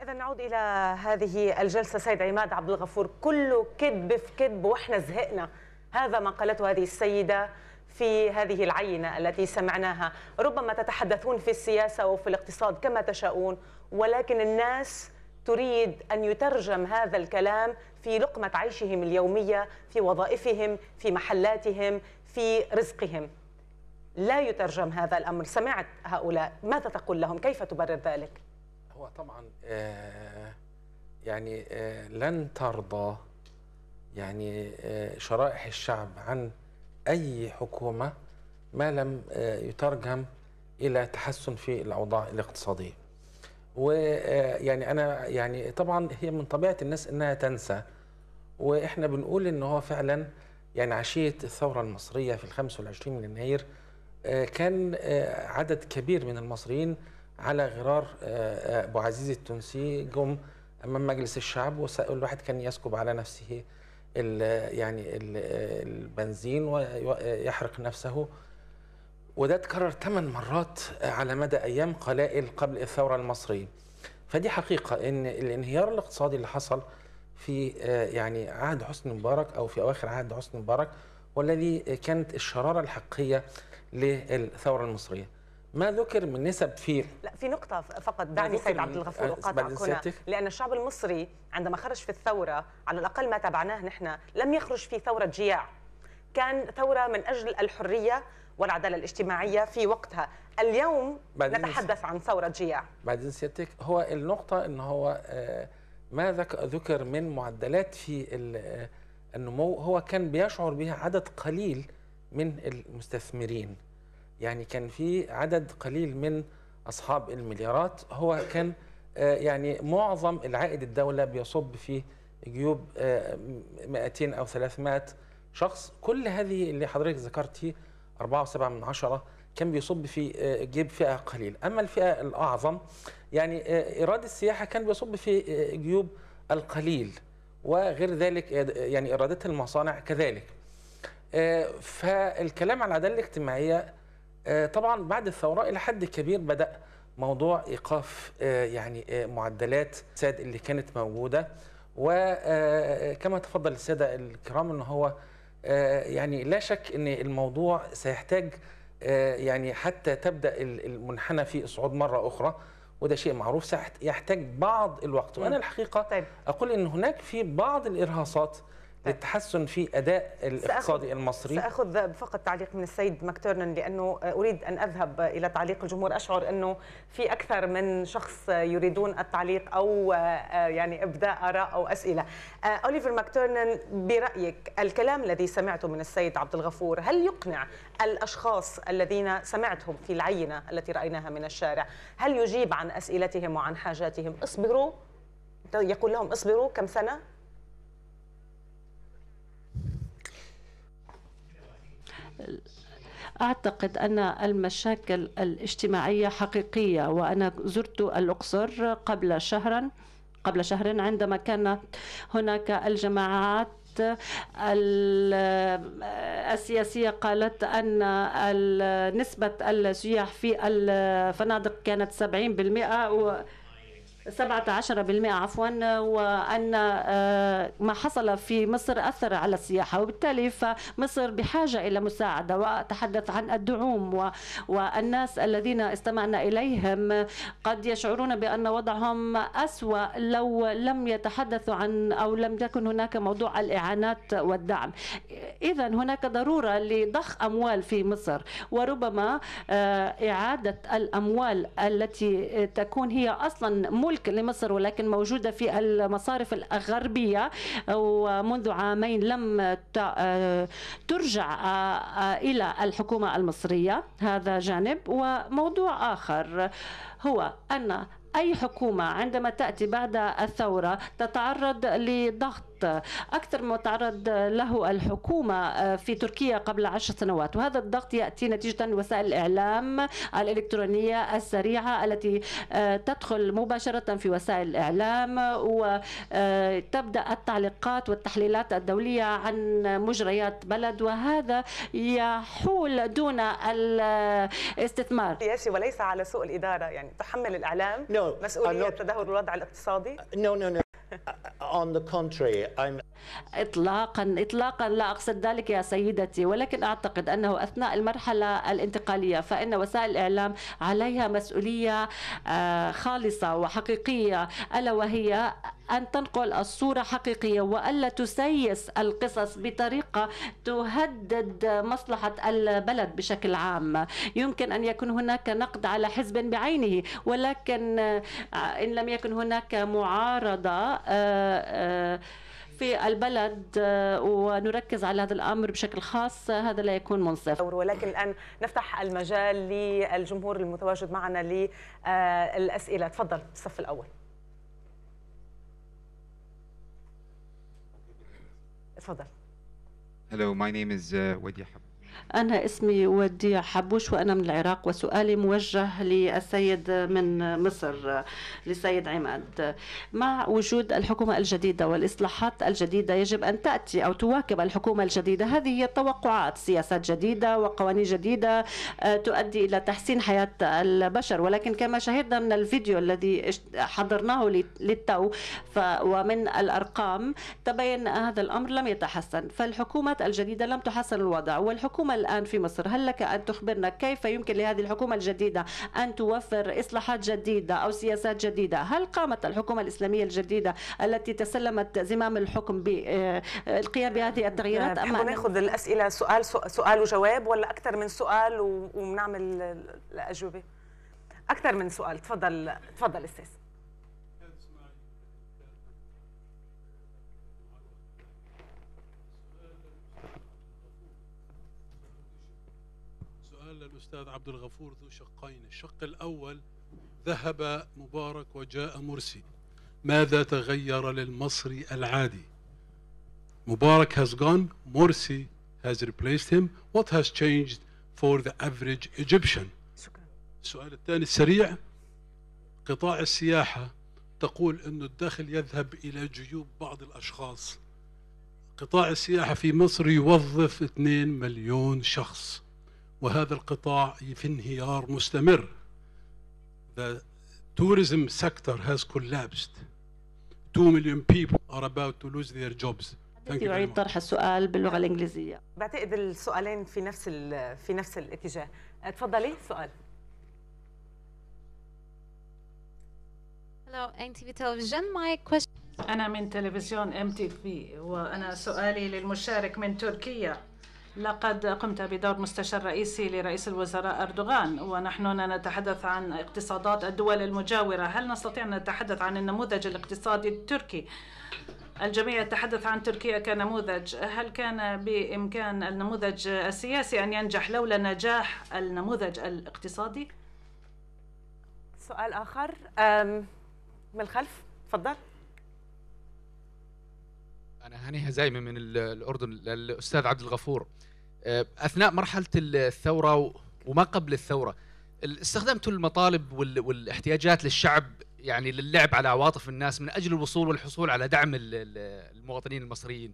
إذا نعود إلى هذه الجلسة سيد عماد عبد الغفور كله كذب في كذب وإحنا زهقنا هذا ما قالته هذه السيدة في هذه العينة التي سمعناها ربما تتحدثون في السياسة وفي الاقتصاد كما تشاءون ولكن الناس تريد أن يترجم هذا الكلام في لقمة عيشهم اليومية في وظائفهم في محلاتهم في رزقهم لا يترجم هذا الأمر سمعت هؤلاء ماذا تقول لهم كيف تبرر ذلك؟ هو طبعا آه، يعني آه، لن ترضى يعني آه، شرائح الشعب عن اي حكومه ما لم يترجم الى تحسن في الاوضاع الاقتصاديه. ويعني انا يعني طبعا هي من طبيعه الناس انها تنسى واحنا بنقول ان هو فعلا يعني عشيه الثوره المصريه في ال 25 من يناير كان عدد كبير من المصريين على غرار آه، آه، ابو عزيز التونسي جم امام مجلس الشعب والواحد كان يسكب على نفسه الـ يعني الـ البنزين ويحرق نفسه وده اتكرر ثمان مرات على مدى ايام قلائل قبل الثوره المصريه فدي حقيقه ان الانهيار الاقتصادي اللي حصل في آه، يعني عهد حسني مبارك او في اواخر عهد حسني مبارك والذي كانت الشراره الحقيقيه للثوره المصريه ما ذكر من نسب فيه لا في نقطة فقط دعني سيد عبد الغفور أقاطعك آه، هنا لأن الشعب المصري عندما خرج في الثورة على الأقل ما تابعناه نحن لم يخرج في ثورة جياع كان ثورة من أجل الحرية والعدالة الاجتماعية في وقتها اليوم نتحدث عن ثورة جياع بعدين سيادتك هو النقطة أن هو آه، ما ذكر من معدلات في آه، النمو هو كان بيشعر بها عدد قليل من المستثمرين يعني كان في عدد قليل من أصحاب المليارات هو كان آه، يعني معظم العائد الدولة بيصب في جيوب 200 آه، أو 300 شخص كل هذه اللي حضرتك ذكرتي 4.7 من عشرة كان بيصب في آه، جيب فئة قليل أما الفئة الأعظم يعني إيراد السياحة كان بيصب في جيوب القليل وغير ذلك يعني ايرادات المصانع كذلك فالكلام على العدالة الاجتماعية آه، طبعا بعد الثوره الى حد كبير بدا موضوع ايقاف آه، يعني آه، معدلات ساد اللي كانت موجوده وكما تفضل الساده الكرام أنه هو يعني لا شك ان الموضوع سيحتاج يعني حتى تبدا المنحنى في صعود مره اخرى وده شيء معروف سيحتاج بعض الوقت وانا الحقيقه طيب. اقول ان هناك في بعض الارهاصات للتحسن طيب. في أداء الاقتصادي المصري سأخذ فقط تعليق من السيد ماكتورنان لأنه آه، أريد أن أذهب إلى تعليق الجمهور أشعر أنه في أكثر من شخص يريدون التعليق أو آه، آه، يعني إبداء آراء أو أسئلة أوليفر ماكتورنان برأيك الكلام الذي سمعته من السيد عبد الغفور هل يقنع الأشخاص الذين سمعتهم في العينة التي رأيناها من الشارع هل يجيب عن أسئلتهم وعن حاجاتهم اصبروا يقول لهم اصبروا كم سنة أعتقد أن المشاكل الاجتماعية حقيقية وأنا زرت الأقصر قبل شهرا قبل شهر عندما كانت هناك الجماعات السياسية قالت أن نسبة السياح في الفنادق كانت 70% و 17% عفوا وان آه، ما حصل في مصر اثر على السياحه وبالتالي فمصر بحاجه الى مساعده وتحدث عن الدعوم والناس الذين استمعنا اليهم قد يشعرون بان وضعهم اسوا لو لم يتحدثوا عن او لم تكن هناك موضوع الاعانات والدعم إذا هناك ضرورة لضخ أموال في مصر وربما آه، إعادة الأموال التي آه، تكون هي أصلا ملك لمصر ولكن موجودة في المصارف الغربية ومنذ عامين لم آه، ترجع إلى الحكومة المصرية هذا جانب وموضوع آخر هو أن أي حكومة عندما تأتي بعد الثورة تتعرض لضغط أكثر ما تعرض له الحكومة آه، في تركيا قبل عشر سنوات وهذا الضغط يأتي نتيجة وسائل الإعلام الإلكترونية السريعة التي آه، تدخل مباشرة في وسائل الإعلام وتبدأ آه، التعليقات والتحليلات الدولية عن مجريات بلد وهذا يحول دون الاستثمار سياسي وليس على سوء الإدارة يعني تحمل الإعلام مسؤولية تدهور الوضع الاقتصادي no, no, no. On the contrary, I'm... اطلاقا اطلاقا لا اقصد ذلك يا سيدتي ولكن اعتقد انه اثناء المرحله الانتقاليه فان وسائل الاعلام عليها مسؤوليه آه، خالصه وحقيقيه الا وهي أن تنقل الصورة حقيقية وألا تسيس القصص بطريقة تهدد مصلحة البلد بشكل عام يمكن أن يكون هناك نقد على حزب بعينه ولكن آه، إن لم يكن هناك معارضة آه، آه، في البلد ونركز على هذا الامر بشكل خاص هذا لا يكون منصف ولكن الان نفتح المجال للجمهور المتواجد معنا للاسئله تفضل الصف الاول Hello, my name is uh, Wadi أنا اسمي وديع حبوش وأنا من العراق وسؤالي موجه للسيد من مصر لسيد عماد مع وجود الحكومة الجديدة والإصلاحات الجديدة يجب أن تأتي أو تواكب الحكومة الجديدة هذه هي التوقعات سياسات جديدة وقوانين جديدة آه، تؤدي إلى تحسين حياة البشر ولكن كما شاهدنا من الفيديو الذي حضرناه للتو ومن الأرقام تبين هذا الأمر لم يتحسن فالحكومة الجديدة لم تحسن الوضع والحكومة الآن في مصر هل لك أن تخبرنا كيف يمكن لهذه الحكومة الجديدة أن توفر إصلاحات جديدة أو سياسات جديدة هل قامت الحكومة الإسلامية الجديدة التي تسلمت زمام الحكم بالقيام آه، بهذه التغييرات أم ناخذ الأسئلة سؤال سؤال وجواب ولا أكثر من سؤال وبنعمل الأجوبة أكثر من سؤال تفضل تفضل أستاذ الأستاذ عبد الغفور ذو شقين الشق الأول ذهب مبارك وجاء مرسي ماذا تغير للمصري العادي مبارك has gone مرسي has replaced him what has changed for the average Egyptian السؤال الثاني السريع قطاع السياحة تقول أن الدخل يذهب إلى جيوب بعض الأشخاص قطاع السياحة في مصر يوظف 2 مليون شخص وهذا القطاع في انهيار مستمر The tourism sector has collapsed 2 million people are about to lose their jobs Thank you يعيد طرح السؤال باللغه الانجليزيه بعتقد السؤالين في نفس في نفس الاتجاه تفضلي سؤال Hello, MTV Television. My question. أنا من تلفزيون MTV وأنا سؤالي للمشارك من تركيا. لقد قمت بدور مستشار رئيسي لرئيس الوزراء أردوغان ونحن نتحدث عن اقتصادات الدول المجاورة هل نستطيع أن نتحدث عن النموذج الاقتصادي التركي؟ الجميع يتحدث عن تركيا كنموذج هل كان بإمكان النموذج السياسي أن ينجح لولا نجاح النموذج الاقتصادي؟ سؤال آخر من الخلف تفضل انا هنيها هزايمه من الاردن للاستاذ عبد الغفور آه، اثناء مرحله الثوره وما قبل الثوره استخدمتوا المطالب والاحتياجات للشعب يعني للعب على عواطف الناس من اجل الوصول والحصول على دعم المواطنين المصريين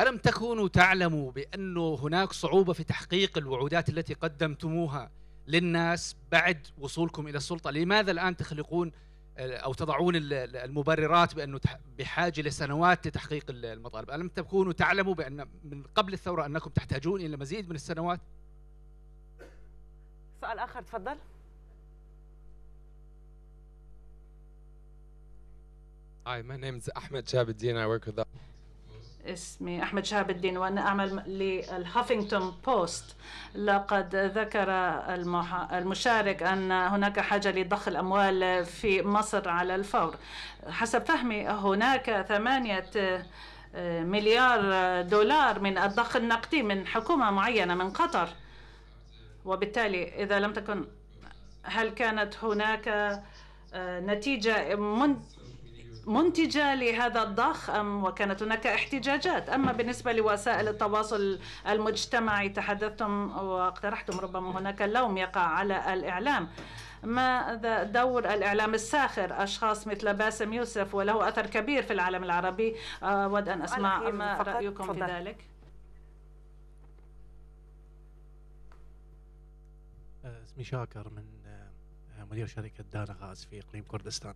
الم تكونوا تعلموا بانه هناك صعوبه في تحقيق الوعودات التي قدمتموها للناس بعد وصولكم الى السلطه لماذا الان تخلقون او تضعون المبررات بانه بحاجه لسنوات لتحقيق المطالب، الم تكونوا تعلموا بان من قبل الثوره انكم تحتاجون الى مزيد من السنوات؟ سؤال اخر تفضل. Hi, my name is Ahmed Shabuddin. I work with the اسمي أحمد شهاب الدين وأنا أعمل للهافينغتون بوست لقد ذكر المح... المشارك أن هناك حاجة لضخ الأموال في مصر على الفور حسب فهمي هناك ثمانية آه، مليار دولار من الضخ النقدي من حكومة معينة من قطر وبالتالي إذا لم تكن هل كانت هناك آه، نتيجة منتجة لهذا الضخ وكانت هناك احتجاجات أما بالنسبة لوسائل التواصل المجتمعي تحدثتم واقترحتم ربما هناك لوم يقع على الإعلام ماذا دور الإعلام الساخر أشخاص مثل باسم يوسف وله أثر كبير في العالم العربي أود آه، أن أسمع ما رأيكم في ذلك آه، اسمي شاكر من آه، مدير شركة دانا غاز في إقليم كردستان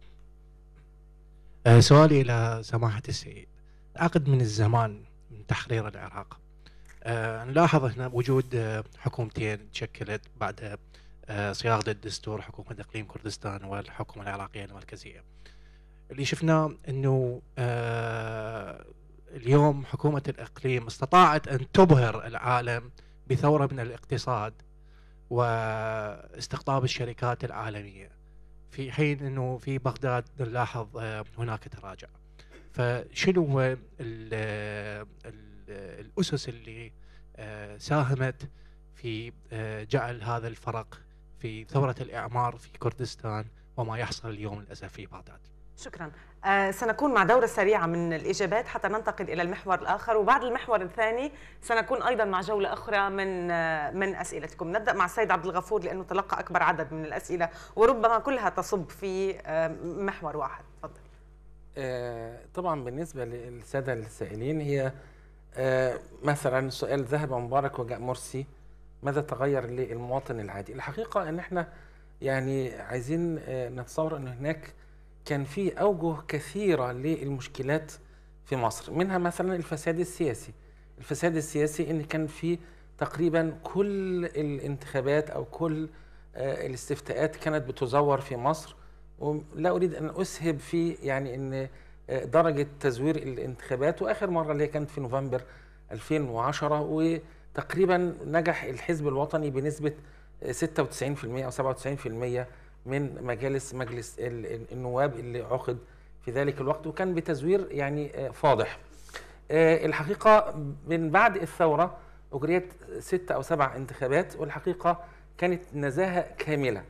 آه، سؤالي إلى سماحة السيد عقد من الزمان من تحرير العراق آه، نلاحظ هنا وجود آه، حكومتين تشكلت بعد صياغة الدستور حكومة إقليم كردستان والحكومة العراقية المركزية اللي شفناه أنه اليوم حكومة الإقليم استطاعت أن تبهر العالم بثورة من الاقتصاد واستقطاب الشركات العالمية في حين انه في بغداد نلاحظ آه، هناك تراجع فشنو هو الاسس اللي آه، ساهمت في آه، جعل هذا الفرق في ثوره الاعمار في كردستان وما يحصل اليوم للاسف في بغداد شكرا آه سنكون مع دورة سريعة من الإجابات حتى ننتقل إلى المحور الآخر وبعد المحور الثاني سنكون أيضا مع جولة أخرى من آه من أسئلتكم نبدأ مع السيد عبد الغفور لأنه تلقى أكبر عدد من الأسئلة وربما كلها تصب في آه محور واحد تفضل آه، طبعا بالنسبة للسادة السائلين هي آه، مثلا سؤال ذهب مبارك وجاء مرسي ماذا تغير للمواطن العادي الحقيقة أن احنا يعني عايزين آه، نتصور أن هناك كان في أوجه كثيرة للمشكلات في مصر منها مثلا الفساد السياسي الفساد السياسي ان كان في تقريبا كل الانتخابات او كل آه، الاستفتاءات كانت بتزور في مصر ولا اريد ان اسهب في يعني ان آه، درجه تزوير الانتخابات واخر مره اللي هي كانت في نوفمبر 2010 وتقريبا نجح الحزب الوطني بنسبه 96% آه، او 97% من مجالس مجلس النواب اللي عقد في ذلك الوقت وكان بتزوير يعني آه، فاضح آه، الحقيقة من بعد الثورة أجريت ستة أو سبع انتخابات والحقيقة كانت نزاهة كاملة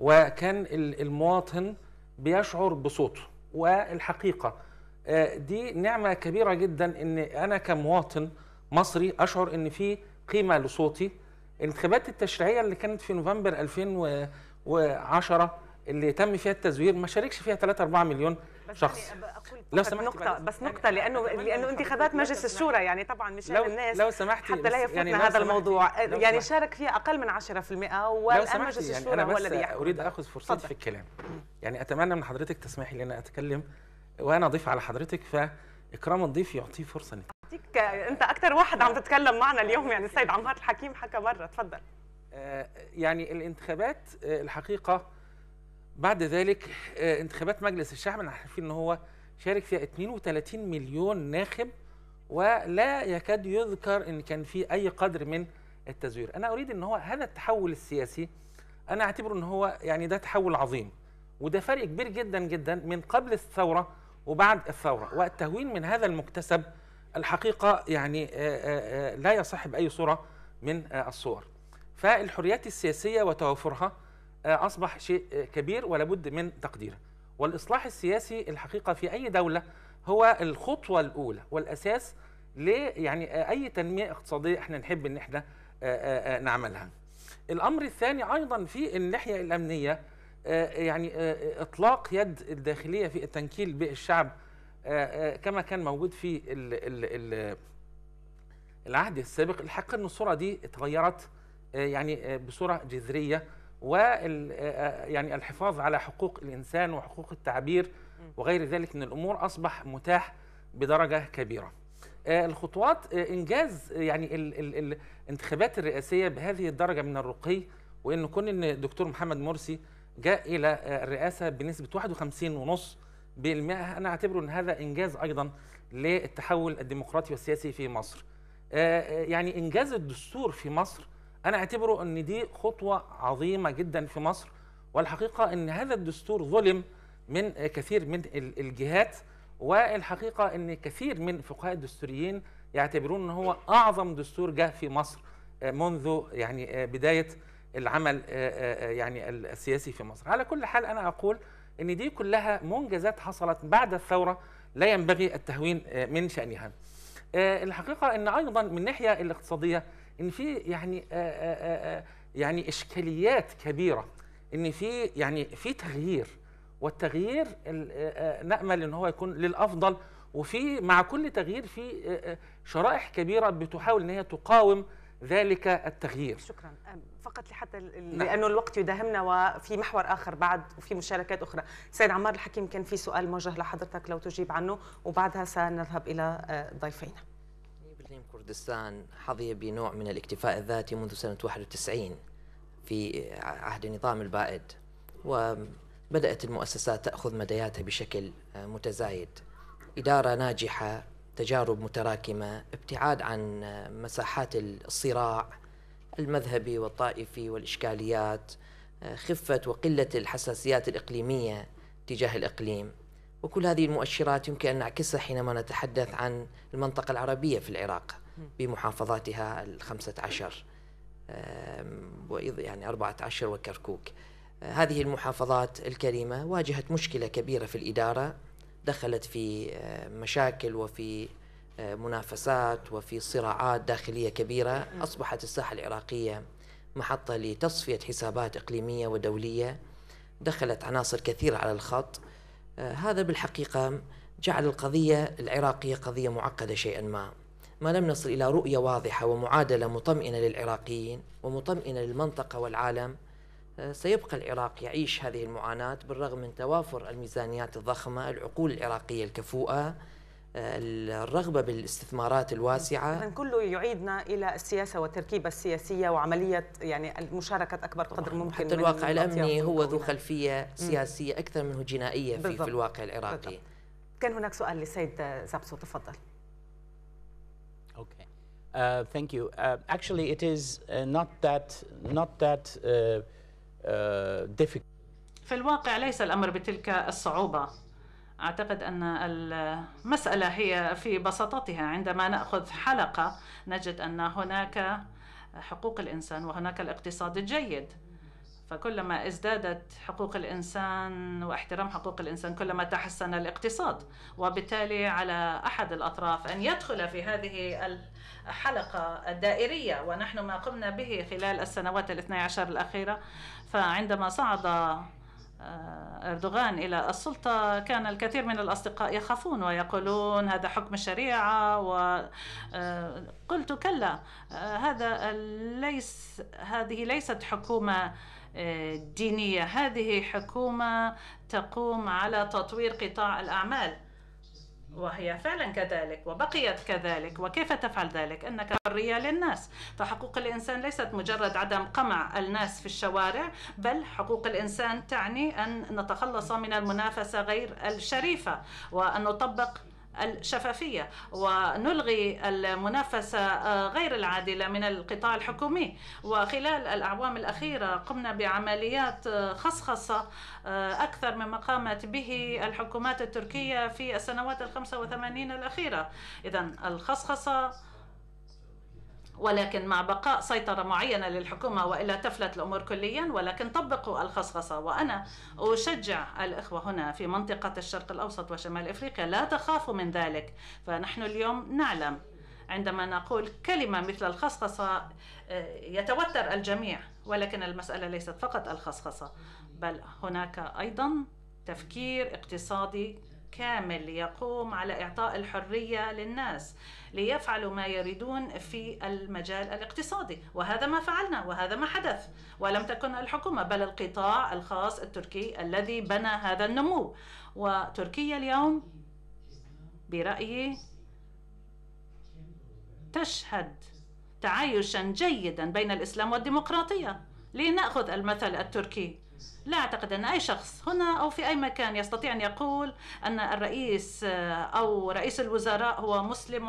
وكان المواطن بيشعر بصوته والحقيقة آه، دي نعمة كبيرة جدا أن أنا كمواطن مصري أشعر أن في قيمة لصوتي الانتخابات التشريعية اللي كانت في نوفمبر 2000 و10 اللي تم فيها التزوير ما شاركش فيها 3 4 مليون شخص لو سمحت نقطة بس نقطة يعني لأنه لأنه انتخابات مجلس الشورى يعني طبعا مش لو الناس لو سمحتي حتى لا يفوتنا يعني هذا الموضوع يعني شارك فيها أقل من 10% والآن مجلس يعني الشورى هو الذي يحكم أريد آخذ فرصتي في الكلام يعني أتمنى من حضرتك تسمحي لي أن أتكلم وأنا ضيف على حضرتك فإكرام الضيف يعطيه فرصة أعطيك أنت أكثر واحد عم تتكلم معنا اليوم يعني السيد عمار الحكيم حكى مرة تفضل آه، يعني الانتخابات آه، الحقيقه بعد ذلك آه، انتخابات مجلس الشعب احنا عارفين ان هو شارك فيها 32 مليون ناخب ولا يكاد يذكر ان كان في اي قدر من التزوير انا اريد ان هو هذا التحول السياسي انا اعتبره ان هو يعني ده تحول عظيم وده فرق كبير جدا جدا من قبل الثوره وبعد الثوره والتهوين من هذا المكتسب الحقيقه يعني لا يصح باي صوره من الصور فالحريات السياسية وتوافرها آه، أصبح شيء آه، كبير ولا بد من تقديره والإصلاح السياسي الحقيقة في أي دولة هو الخطوة الأولى والأساس ل يعني آه، أي تنمية اقتصادية احنا نحب إن احنا نعملها الأمر الثاني أيضا في الناحية الأمنية يعني إطلاق يد الداخلية في التنكيل بالشعب كما كان موجود في العهد السابق الحق أن الصورة دي اتغيرت آه، يعني آه، بصوره جذريه و آه، يعني الحفاظ على حقوق الانسان وحقوق التعبير وغير ذلك من الامور اصبح متاح بدرجه كبيره. الخطوات انجاز يعني الانتخابات الرئاسيه بهذه الدرجه من الرقي وان كون ان الدكتور محمد مرسي جاء الى الرئاسه بنسبه 51.5% انا اعتبره ان هذا انجاز ايضا للتحول الديمقراطي والسياسي في مصر. يعني انجاز الدستور في مصر انا اعتبره ان دي خطوه عظيمه جدا في مصر والحقيقه ان هذا الدستور ظلم من كثير من الجهات والحقيقه ان كثير من فقهاء الدستوريين يعتبرون ان هو اعظم دستور جاء في مصر آه، منذ يعني آه، بدايه العمل آه، يعني السياسي في مصر على كل حال انا اقول ان دي كلها منجزات حصلت بعد الثوره لا ينبغي التهوين من شانها الحقيقه ان ايضا من الناحيه الاقتصاديه ان في يعني آه، آه، آه، يعني اشكاليات كبيره ان في يعني في تغيير والتغيير نامل ان هو يكون للافضل وفي مع كل تغيير في شرائح كبيره بتحاول ان هي تقاوم ذلك التغيير شكرا فقط لحتى نعم. لانه الوقت يداهمنا وفي محور اخر بعد وفي مشاركات اخرى سيد عمار الحكيم كان في سؤال موجه لحضرتك لو تجيب عنه وبعدها سنذهب الى ضيفينا كردستان حظي بنوع من الاكتفاء الذاتي منذ سنة 91 في عهد نظام البائد وبدأت المؤسسات تأخذ مدياتها بشكل متزايد إدارة ناجحة تجارب متراكمة ابتعاد عن مساحات الصراع المذهبي والطائفي والإشكاليات خفة وقلة الحساسيات الإقليمية تجاه الإقليم وكل هذه المؤشرات يمكن أن نعكسها حينما نتحدث عن المنطقة العربية في العراق بمحافظاتها الخمسة عشر يعني أربعة عشر وكركوك آه، هذه المحافظات الكريمة واجهت مشكلة كبيرة في الإدارة دخلت في آه، مشاكل وفي آه، منافسات وفي صراعات داخلية كبيرة أصبحت الساحة العراقية محطة لتصفية حسابات إقليمية ودولية دخلت عناصر كثيرة على الخط هذا بالحقيقة جعل القضية العراقية قضية معقدة شيئا ما ما لم نصل إلى رؤية واضحة ومعادلة مطمئنة للعراقيين ومطمئنة للمنطقة والعالم آه، سيبقى العراق يعيش هذه المعاناة بالرغم من توافر الميزانيات الضخمة العقول العراقية الكفوءة آه، الرغبة بالاستثمارات الواسعة كله يعيدنا إلى السياسة والتركيبة السياسية وعملية يعني مشاركة أكبر قدر ممكن حتى الواقع الأمني هو ذو خلفية سياسية أكثر منه جنائية في, في الواقع العراقي بالضبط. كان هناك سؤال للسيد زابسو تفضل Uh, thank you. Uh, actually, it is uh, not that not that uh, uh, difficult. في الواقع ليس الأمر بتلك الصعوبة. أعتقد أن المسألة هي في بساطتها عندما نأخذ حلقة نجد أن هناك حقوق الإنسان وهناك الاقتصاد الجيد. فكلما ازدادت حقوق الانسان واحترام حقوق الانسان كلما تحسن الاقتصاد وبالتالي على احد الاطراف ان يدخل في هذه الحلقه الدائريه ونحن ما قمنا به خلال السنوات الاثني عشر الاخيره فعندما صعد آه، اردوغان الى السلطه كان الكثير من الاصدقاء يخافون ويقولون هذا حكم الشريعه وقلت آه، كلا آه، هذا ليس هذه ليست حكومه دينية هذه حكومة تقوم على تطوير قطاع الأعمال وهي فعلا كذلك وبقيت كذلك وكيف تفعل ذلك انك حريه للناس فحقوق الانسان ليست مجرد عدم قمع الناس في الشوارع بل حقوق الانسان تعني ان نتخلص من المنافسه غير الشريفه وان نطبق الشفافية ونلغي المنافسة آه، غير العادلة من القطاع الحكومي وخلال الأعوام الأخيرة قمنا بعمليات آه، خصخصة آه، أكثر مما قامت به الحكومات التركية في السنوات الخمسة وثمانين الأخيرة إذا الخصخصة ولكن مع بقاء سيطرة معينة للحكومة وإلا تفلت الأمور كليا ولكن طبقوا الخصخصة وأنا أشجع الإخوة هنا في منطقة الشرق الأوسط وشمال إفريقيا لا تخافوا من ذلك فنحن اليوم نعلم عندما نقول كلمة مثل الخصخصة آه، يتوتر الجميع ولكن المسألة ليست فقط الخصخصة بل هناك أيضا تفكير اقتصادي كامل يقوم على إعطاء الحرية للناس ليفعلوا ما يريدون في المجال الاقتصادي وهذا ما فعلنا وهذا ما حدث ولم تكن الحكومة بل القطاع الخاص التركي الذي بنى هذا النمو وتركيا اليوم برأيي تشهد تعايشا جيدا بين الإسلام والديمقراطية لنأخذ المثل التركي لا أعتقد أن أي شخص هنا أو في أي مكان يستطيع أن يقول أن الرئيس أو رئيس الوزراء هو مسلم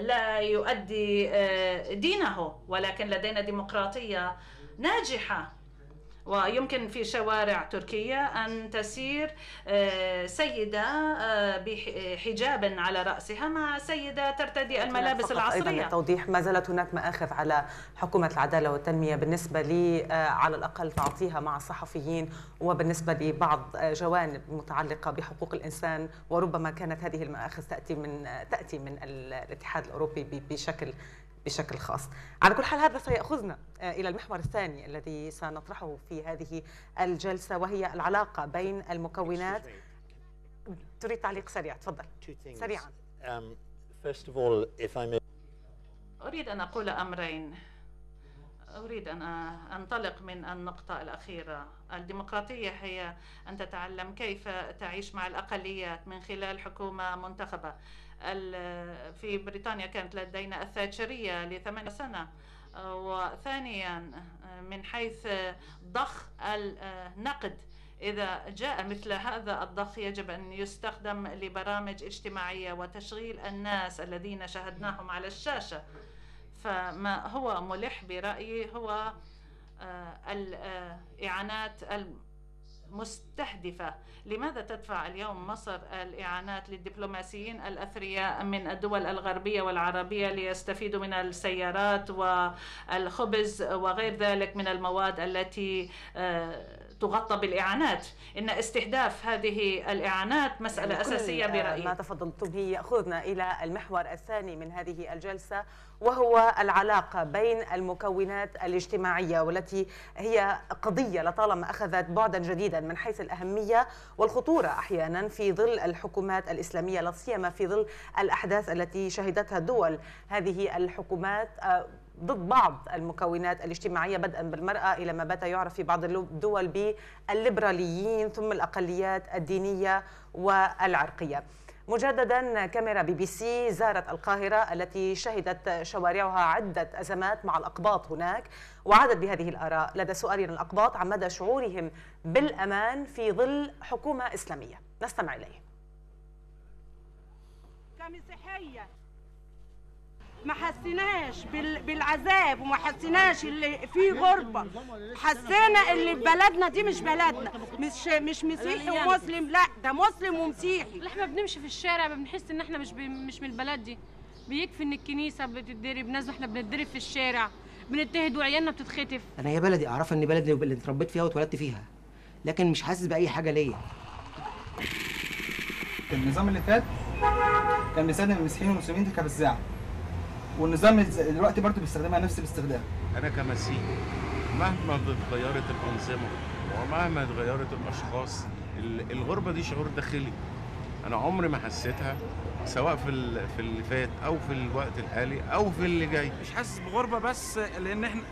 لا يؤدي آه، دينه ولكن لدينا ديمقراطية ناجحة ويمكن في شوارع تركيا أن تسير آه، سيدة آه، بحجاب على رأسها مع سيدة ترتدي الملابس العصرية التوضيح ما زالت هناك مآخذ على حكومة العدالة والتنمية بالنسبة لي آه، على الأقل تعطيها مع الصحفيين وبالنسبة لبعض جوانب متعلقة بحقوق الإنسان وربما كانت هذه المآخذ تأتي من تأتي من الاتحاد الأوروبي بشكل بشكل خاص على كل حال هذا سيأخذنا آه، إلى المحور الثاني الذي سنطرحه في هذه الجلسة وهي العلاقة بين المكونات تريد تعليق سريع تفضل سريعا um, أريد أن أقول أمرين أريد أن أنطلق من النقطة الأخيرة الديمقراطية هي أن تتعلم كيف تعيش مع الأقليات من خلال حكومة منتخبة في بريطانيا كانت لدينا الثاتشرية لثمانية سنة آه، وثانيا آه، من حيث ضخ النقد إذا جاء مثل هذا الضخ يجب أن يستخدم لبرامج اجتماعية وتشغيل الناس الذين شاهدناهم على الشاشة فما هو ملح برأيي هو آه، الإعانات مستهدفة لماذا تدفع اليوم مصر الإعانات للدبلوماسيين الأثرياء من الدول الغربية والعربية ليستفيدوا من السيارات والخبز وغير ذلك من المواد التي آه، تغطى بالإعانات إن استهداف هذه الإعانات مسألة أساسية آه، برأيي ما تفضلتم به يأخذنا إلى المحور الثاني من هذه الجلسة وهو العلاقة بين المكونات الاجتماعية والتي هي قضية لطالما أخذت بعدا جديدا من حيث الأهمية والخطورة أحيانا في ظل الحكومات الإسلامية لا سيما في ظل الأحداث التي شهدتها دول هذه الحكومات آه، ضد بعض المكونات الاجتماعية بدءا بالمرأة إلى ما بات يعرف في بعض الدول بالليبراليين ثم الأقليات الدينية والعرقية مجددا كاميرا بي بي سي زارت القاهرة التي شهدت شوارعها عدة أزمات مع الأقباط هناك وعادت بهذه الآراء لدى سؤال الأقباط عن مدى شعورهم بالأمان في ظل حكومة إسلامية نستمع إليه مسيحية ما حسيناش بالعذاب وما حسيناش اللي في غربه حسينا اللي بلدنا دي مش بلدنا مش مش مسيحي ومسلم لا ده مسلم ومسيحي احنا بنمشي في الشارع بنحس ان احنا مش مش من البلد دي بيكفي ان الكنيسه بتتدرب ناس احنا بنتدرب في الشارع بنتهد وعيالنا بتتخطف انا هي بلدي اعرفها ان بلدي اللي اتربيت فيها واتولدت فيها لكن مش حاسس باي حاجه ليا النظام اللي فات كان بيساعد المسيحيين والمسلمين في كبزاعه والنظام دلوقتي برضه بيستخدمها نفس الاستخدام انا كمسيحي مهما اتغيرت الانظمه ومهما اتغيرت الاشخاص الغربه دي شعور داخلي انا عمري ما حسيتها سواء في في اللي فات او في الوقت الحالي او في اللي جاي مش حاسس بغربه بس لان احنا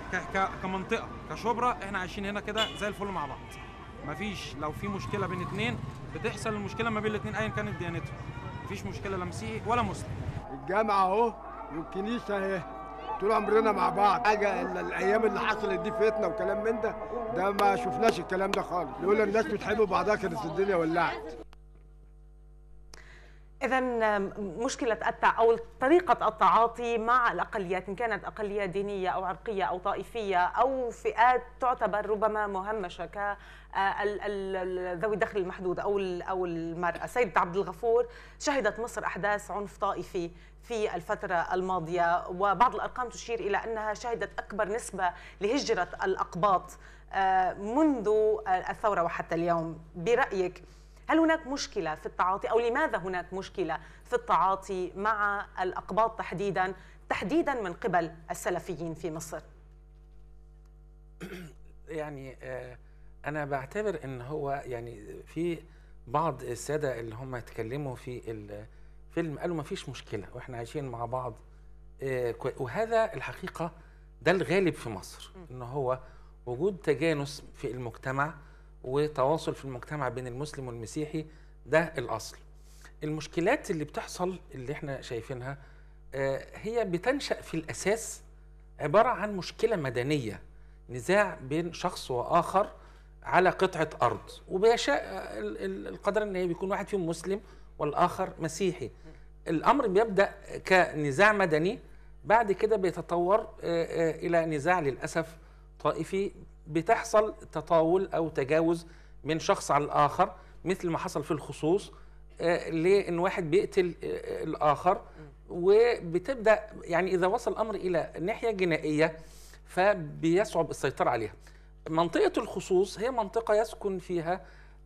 كمنطقه كشبرا احنا عايشين هنا كده زي الفل مع بعض مفيش لو في مشكله بين اتنين بتحصل المشكله ما بين الاتنين ايا كانت ديانتهم مفيش مشكله لا مسيحي ولا مسلم الجامعه اهو والكنيسه اهي طول عمرنا مع بعض حاجه الايام اللي حصلت دي فتنه وكلام من ده ده ما شفناش الكلام ده خالص لولا الناس بتحب بعضها كانت الدنيا ولعت إذا مشكلة أو طريقة التعاطي مع الأقليات إن كانت أقلية دينية أو عرقية أو طائفية أو فئات تعتبر ربما مهمشة ك ذوي الدخل المحدود أو أو المرأة، سيد عبد الغفور شهدت مصر أحداث عنف طائفي في الفترة الماضية وبعض الأرقام تشير إلى أنها شهدت أكبر نسبة لهجرة الأقباط منذ الثورة وحتى اليوم، برأيك هل هناك مشكلة في التعاطي أو لماذا هناك مشكلة في التعاطي مع الأقباط تحديدا تحديدا من قبل السلفيين في مصر يعني آه، أنا بعتبر أن هو يعني في بعض السادة اللي هم اتكلموا في الفيلم قالوا ما فيش مشكلة وإحنا عايشين مع بعض آه، وهذا الحقيقة ده الغالب في مصر أن هو وجود تجانس في المجتمع وتواصل في المجتمع بين المسلم والمسيحي ده الاصل المشكلات اللي بتحصل اللي احنا شايفينها آه، هي بتنشا في الاساس عباره عن مشكله مدنيه نزاع بين شخص واخر على قطعه ارض وبيشاء القدر ان هي بيكون واحد فيهم مسلم والاخر مسيحي الامر بيبدا كنزاع مدني بعد كده بيتطور آه، آه، الى نزاع للاسف طائفي بتحصل تطاول او تجاوز من شخص على الاخر مثل ما حصل في الخصوص آه، لان واحد بيقتل آه، آه، الاخر وبتبدا يعني اذا وصل الامر الى ناحيه جنائيه فبيصعب السيطره عليها منطقه الخصوص هي منطقه يسكن فيها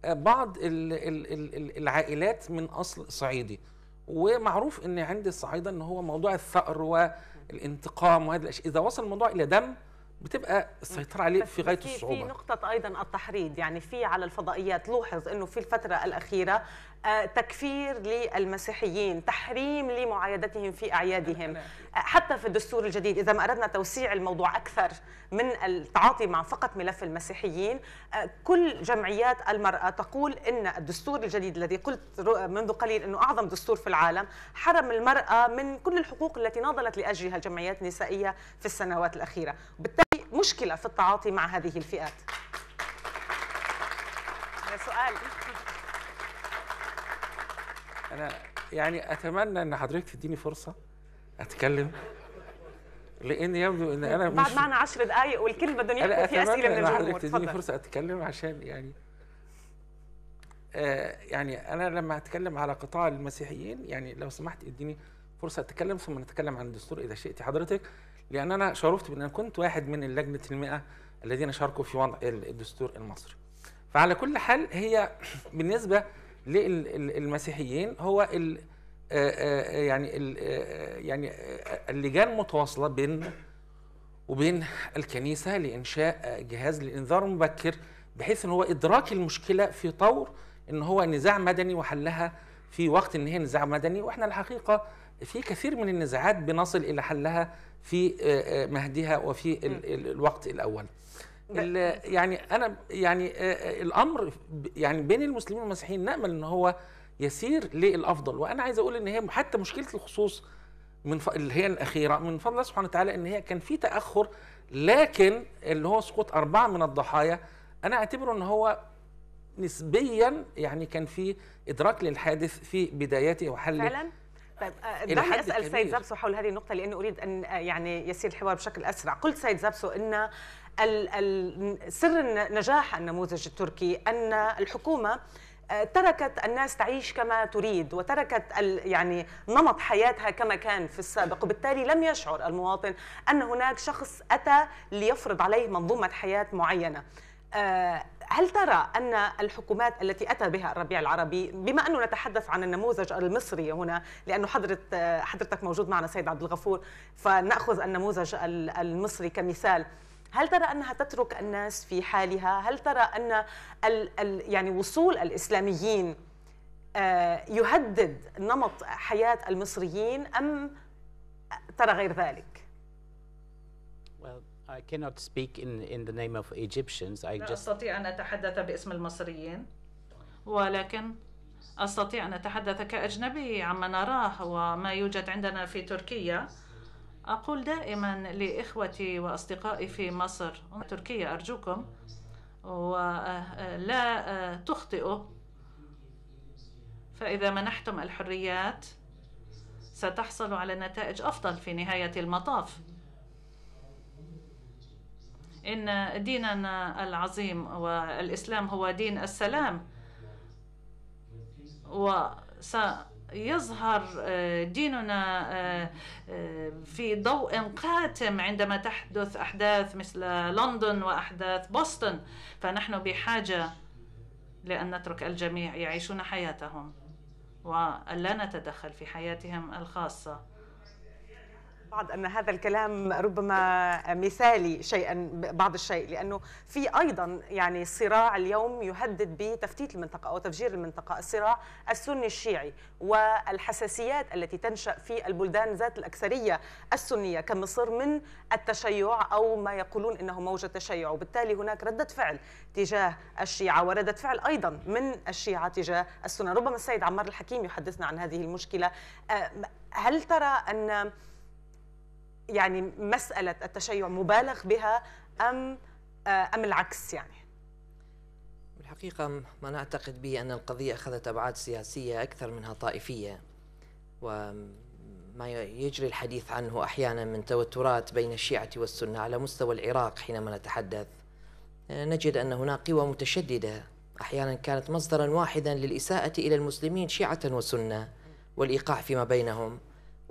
بعض العائلات من اصل صعيدي ومعروف ان عند الصعايده ان هو موضوع الثأر والانتقام وهذا الاشياء اذا وصل الموضوع الى دم بتبقى السيطره عليه في غايه الصعوبه في نقطه ايضا التحريض يعني في على الفضائيات لوحظ انه في الفتره الاخيره آه، تكفير للمسيحيين تحريم لمعايدتهم في اعيادهم آه، حتى في الدستور الجديد اذا ما اردنا توسيع الموضوع اكثر من التعاطي مع فقط ملف المسيحيين آه، كل جمعيات المراه تقول ان الدستور الجديد الذي قلت منذ قليل انه اعظم دستور في العالم حرم المراه من كل الحقوق التي ناضلت لاجلها الجمعيات النسائيه في السنوات الاخيره بالتالي مشكله في التعاطي مع هذه الفئات سؤال انا يعني اتمنى ان حضرتك تديني فرصه اتكلم لان يبدو ان انا بعد مش معنا 10 دقائق والكل بدهم يحكوا في اسئله من الجمهور أتمنى حضرتك تديني فرصه اتكلم عشان يعني آه، يعني انا لما هتكلم على قطاع المسيحيين يعني لو سمحت اديني فرصه اتكلم ثم نتكلم عن الدستور اذا شئت حضرتك لأن أنا شرفت بأن أنا كنت واحد من اللجنة المئة الذين شاركوا في وضع الدستور المصري فعلى كل حال هي بالنسبة للمسيحيين هو الـ يعني الـ يعني اللجان متواصلة بين وبين الكنيسة لإنشاء جهاز للإنذار مبكر بحيث أن هو إدراك المشكلة في طور أن هو نزاع مدني وحلها في وقت أن هي نزاع مدني وإحنا الحقيقة في كثير من النزاعات بنصل إلى حلها في آه، آه، مهدها وفي الوقت الاول يعني انا يعني آه، الامر يعني بين المسلمين والمسيحيين نامل ان هو يسير للافضل وانا عايز اقول ان هي حتى مشكله الخصوص من ف... اللي هي الاخيره من فضل الله سبحانه وتعالى ان هي كان في تاخر لكن اللي هو سقوط اربعه من الضحايا انا اعتبره ان هو نسبيا يعني كان في ادراك للحادث في بدايته وحله فعلا؟ طيب دعني آه، اسال سيد زبسو حول هذه النقطه لاني اريد ان آه، يعني يسير الحوار بشكل اسرع قلت سيد زبسو ان سر نجاح النموذج التركي ان الحكومه آه، تركت الناس تعيش كما تريد وتركت يعني نمط حياتها كما كان في السابق وبالتالي لم يشعر المواطن ان هناك شخص اتى ليفرض عليه منظومه حياه معينه هل ترى أن الحكومات التي أتى بها الربيع العربي بما أنه نتحدث عن النموذج المصري هنا لأنه حضرت حضرتك موجود معنا سيد عبد الغفور فنأخذ النموذج المصري كمثال هل ترى انها تترك الناس في حالها؟ هل ترى ان الـ الـ يعني وصول الاسلاميين آه، يهدد نمط حياه المصريين ام ترى غير ذلك؟ I cannot speak in, in the name of Egyptians. I لا just... أستطيع أن أتحدث باسم المصريين ولكن أستطيع أن أتحدث كأجنبي عما نراه وما يوجد عندنا في تركيا أقول دائما لإخوتي وأصدقائي في مصر تركيا أرجوكم ولا تخطئوا فإذا منحتم الحريات ستحصلوا على نتائج أفضل في نهاية المطاف إن ديننا العظيم والإسلام هو دين السلام وسيظهر آه، ديننا آه، آه، في ضوء قاتم عندما تحدث أحداث مثل لندن وأحداث بوسطن فنحن بحاجة لأن نترك الجميع يعيشون حياتهم وألا نتدخل في حياتهم الخاصة بعض أن هذا الكلام ربما مثالي شيئا بعض الشيء لأنه في أيضا يعني صراع اليوم يهدد بتفتيت المنطقة أو تفجير المنطقة الصراع السني الشيعي والحساسيات التي تنشأ في البلدان ذات الأكثرية السنية كمصر من التشيع أو ما يقولون إنه موجة تشيع وبالتالي هناك ردة فعل تجاه الشيعة وردة فعل أيضا من الشيعة تجاه السنة ربما السيد عمار الحكيم يحدثنا عن هذه المشكلة هل ترى أن يعني مسألة التشيع مبالغ بها أم آه، أم العكس يعني الحقيقة ما نعتقد به أن القضية أخذت أبعاد سياسية أكثر منها طائفية وما يجري الحديث عنه أحيانا من توترات بين الشيعة والسنة على مستوى العراق حينما نتحدث آه، نجد أن هناك قوى متشددة أحيانا كانت مصدرا واحدا للإساءة إلى المسلمين شيعة وسنة والإيقاع فيما بينهم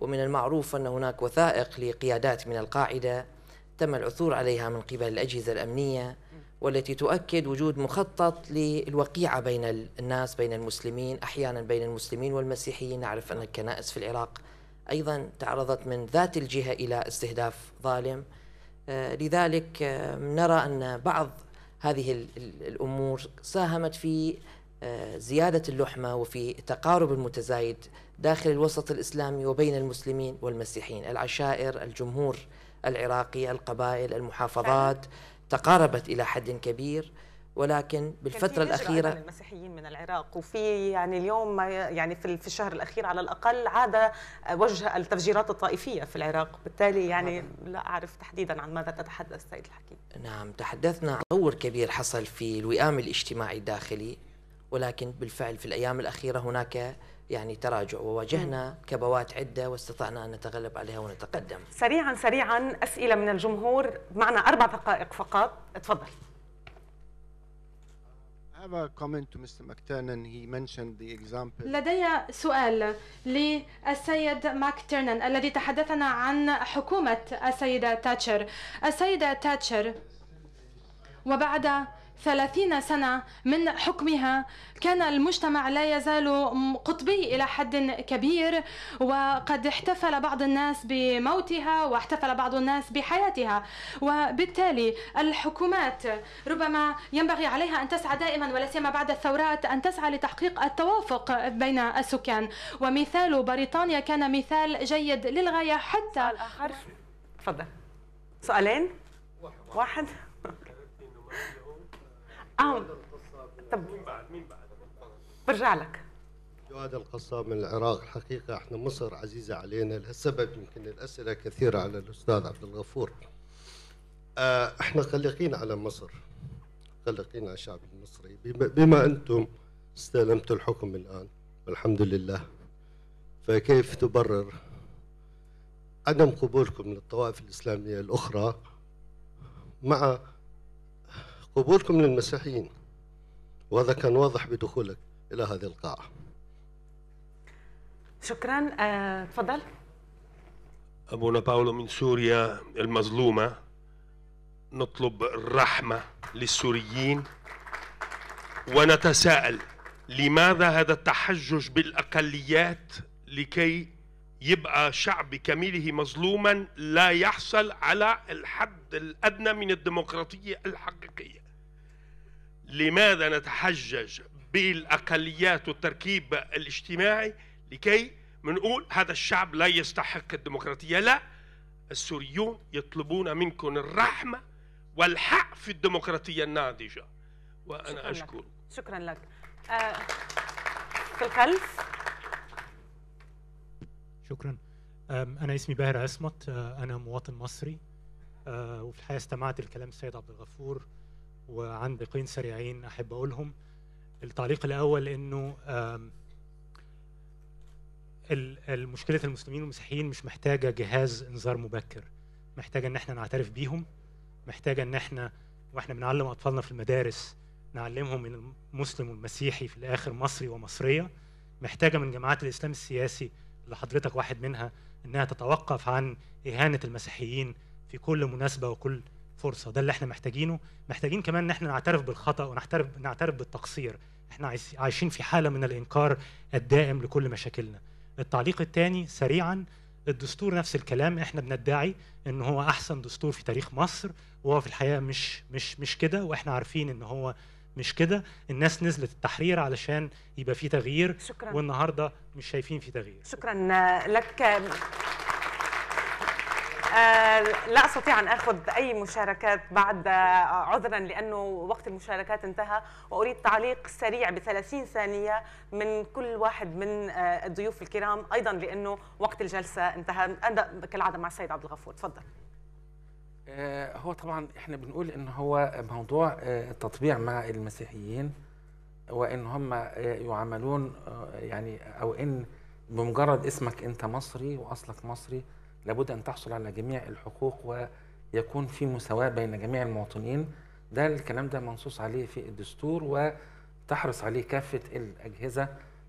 ومن المعروف أن هناك وثائق لقيادات من القاعدة تم العثور عليها من قبل الأجهزة الأمنية والتي تؤكد وجود مخطط للوقيعة بين الناس بين المسلمين أحيانا بين المسلمين والمسيحيين نعرف أن الكنائس في العراق أيضا تعرضت من ذات الجهة إلى استهداف ظالم آه، لذلك آه، نرى أن بعض هذه الأمور ساهمت في آه، زيادة اللحمة وفي التقارب المتزايد داخل الوسط الإسلامي وبين المسلمين والمسيحيين العشائر الجمهور العراقي القبائل المحافظات تقاربت إلى حد كبير ولكن بالفتره الاخيره المسيحيين من العراق وفي يعني اليوم يعني في في الشهر الاخير على الاقل عاد وجه التفجيرات الطائفيه في العراق بالتالي يعني نعم. لا اعرف تحديدا عن ماذا تتحدث سيد الحكيم نعم تحدثنا عن تطور كبير حصل في الوئام الاجتماعي الداخلي ولكن بالفعل في الأيام الأخيرة هناك يعني تراجع وواجهنا كبوات عدة واستطعنا أن نتغلب عليها ونتقدم سريعا سريعا أسئلة من الجمهور معنا أربع دقائق فقط تفضل I have a comment to Mr. He mentioned the example. لدي سؤال للسيد ماكترنان الذي تحدثنا عن حكومة السيدة تاتشر. السيدة تاتشر وبعد ثلاثين سنة من حكمها كان المجتمع لا يزال قطبي إلى حد كبير وقد احتفل بعض الناس بموتها واحتفل بعض الناس بحياتها وبالتالي الحكومات ربما ينبغي عليها أن تسعى دائما ولا سيما بعد الثورات أن تسعى لتحقيق التوافق بين السكان ومثال بريطانيا كان مثال جيد للغاية حتى سؤال آخر تفضل سؤالين واحد, واحد. اه طب مين بعد مين بعد برجع لك جواد القصاب من العراق الحقيقة احنا مصر عزيزة علينا لهالسبب يمكن الأسئلة كثيرة على الأستاذ عبد الغفور آه، احنا قلقين على مصر قلقين على الشعب المصري بما أنتم استلمتوا الحكم الآن والحمد لله فكيف تبرر عدم قبولكم للطوائف الإسلامية الأخرى مع قبولكم للمسيحيين وهذا كان واضح بدخولك إلى هذه القاعة شكرا أه، تفضل أبونا باولو من سوريا المظلومة نطلب الرحمة للسوريين ونتساءل لماذا هذا التحجج بالأقليات لكي يبقى شعب بكامله مظلوما لا يحصل على الحد الأدنى من الديمقراطية الحقيقية لماذا نتحجج بالاقليات والتركيب الاجتماعي لكي بنقول هذا الشعب لا يستحق الديمقراطيه لا السوريون يطلبون منكم الرحمه والحق في الديمقراطيه الناضجه وانا اشكر شكرا لك آه في الخلف شكرا انا اسمي باهر عصمت آه، انا مواطن مصري آه، وفي الحقيقه استمعت لكلام السيد عبد الغفور وعن ضيقين سريعين احب اقولهم التعليق الاول انه مشكله المسلمين والمسيحيين مش محتاجه جهاز انذار مبكر محتاجه ان احنا نعترف بيهم محتاجه ان احنا واحنا بنعلم اطفالنا في المدارس نعلمهم ان المسلم والمسيحي في الاخر مصري ومصريه محتاجه من جماعات الاسلام السياسي اللي حضرتك واحد منها انها تتوقف عن اهانه المسيحيين في كل مناسبه وكل فرصه ده اللي احنا محتاجينه محتاجين كمان ان احنا نعترف بالخطا ونعترف نعترف بالتقصير احنا عايشين في حاله من الانكار الدائم لكل مشاكلنا التعليق الثاني سريعا الدستور نفس الكلام احنا بندعي ان هو احسن دستور في تاريخ مصر وهو في الحقيقه مش مش مش كده واحنا عارفين ان هو مش كده الناس نزلت التحرير علشان يبقى في تغيير شكرا. والنهارده مش شايفين في تغيير شكرا لك آه، لا استطيع ان اخذ اي مشاركات بعد آه، عذرا لانه وقت المشاركات انتهى واريد تعليق سريع ب 30 ثانيه من كل واحد من آه، الضيوف الكرام ايضا لانه وقت الجلسه انتهى ابدا كالعاده مع السيد عبد الغفور تفضل هو طبعا احنا بنقول ان هو موضوع التطبيع مع المسيحيين وان هم يعاملون يعني او ان بمجرد اسمك انت مصري واصلك مصري لابد ان تحصل على جميع الحقوق ويكون في مساواه بين جميع المواطنين ده الكلام ده منصوص عليه في الدستور وتحرص عليه كافه الاجهزه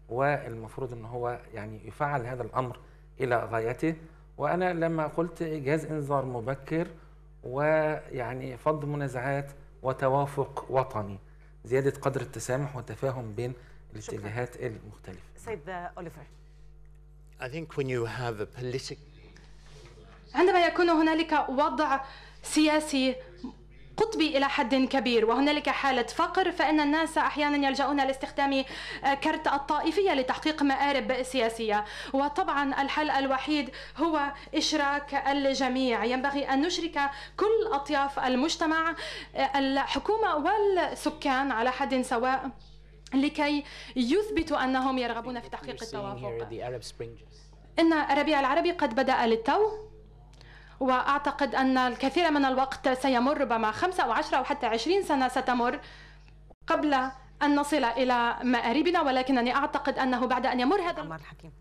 والمفروض ان هو يعني يفعل هذا الامر الى غايته وانا لما قلت جهاز انذار مبكر ويعني فض منازعات وتوافق وطني زياده قدر التسامح والتفاهم بين الاتجاهات المختلفه سيد اوليفر I think when you have a political عندما يكون هنالك وضع سياسي قطبي الى حد كبير وهنالك حاله فقر فان الناس احيانا يلجؤون لاستخدام كرت الطائفيه لتحقيق مارب سياسيه وطبعا الحل الوحيد هو اشراك الجميع ينبغي ان نشرك كل اطياف المجتمع الحكومه والسكان على حد سواء لكي يثبتوا انهم يرغبون في تحقيق التوافق ان الربيع العربي قد بدا للتو وأعتقد أن الكثير من الوقت سيمر ربما خمسة أو عشرة أو حتى عشرين سنة ستمر قبل أن نصل إلى مآربنا ولكنني أعتقد أنه بعد أن يمر هذا عمر الحكيم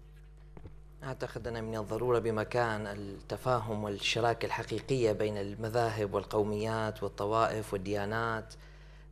أعتقد أن من الضرورة بمكان التفاهم والشراكة الحقيقية بين المذاهب والقوميات والطوائف والديانات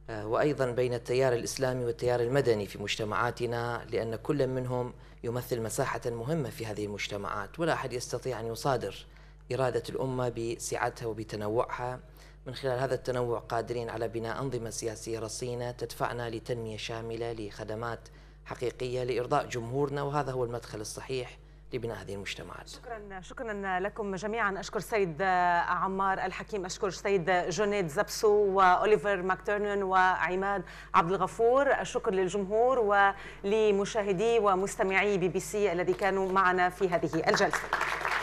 آه، وأيضا بين التيار الإسلامي والتيار المدني في مجتمعاتنا لأن كل منهم يمثل مساحة مهمة في هذه المجتمعات ولا أحد يستطيع أن يصادر إرادة الأمة بسعتها وبتنوعها من خلال هذا التنوع قادرين على بناء أنظمة سياسية رصينة تدفعنا لتنمية شاملة لخدمات حقيقية لإرضاء جمهورنا وهذا هو المدخل الصحيح لبناء هذه المجتمعات شكرا شكرا لكم جميعا اشكر سيد عمار الحكيم اشكر سيد جونيد زبسو واوليفر ماكترنون وعماد عبد الغفور الشكر للجمهور ولمشاهدي ومستمعي بي بي سي الذي كانوا معنا في هذه الجلسه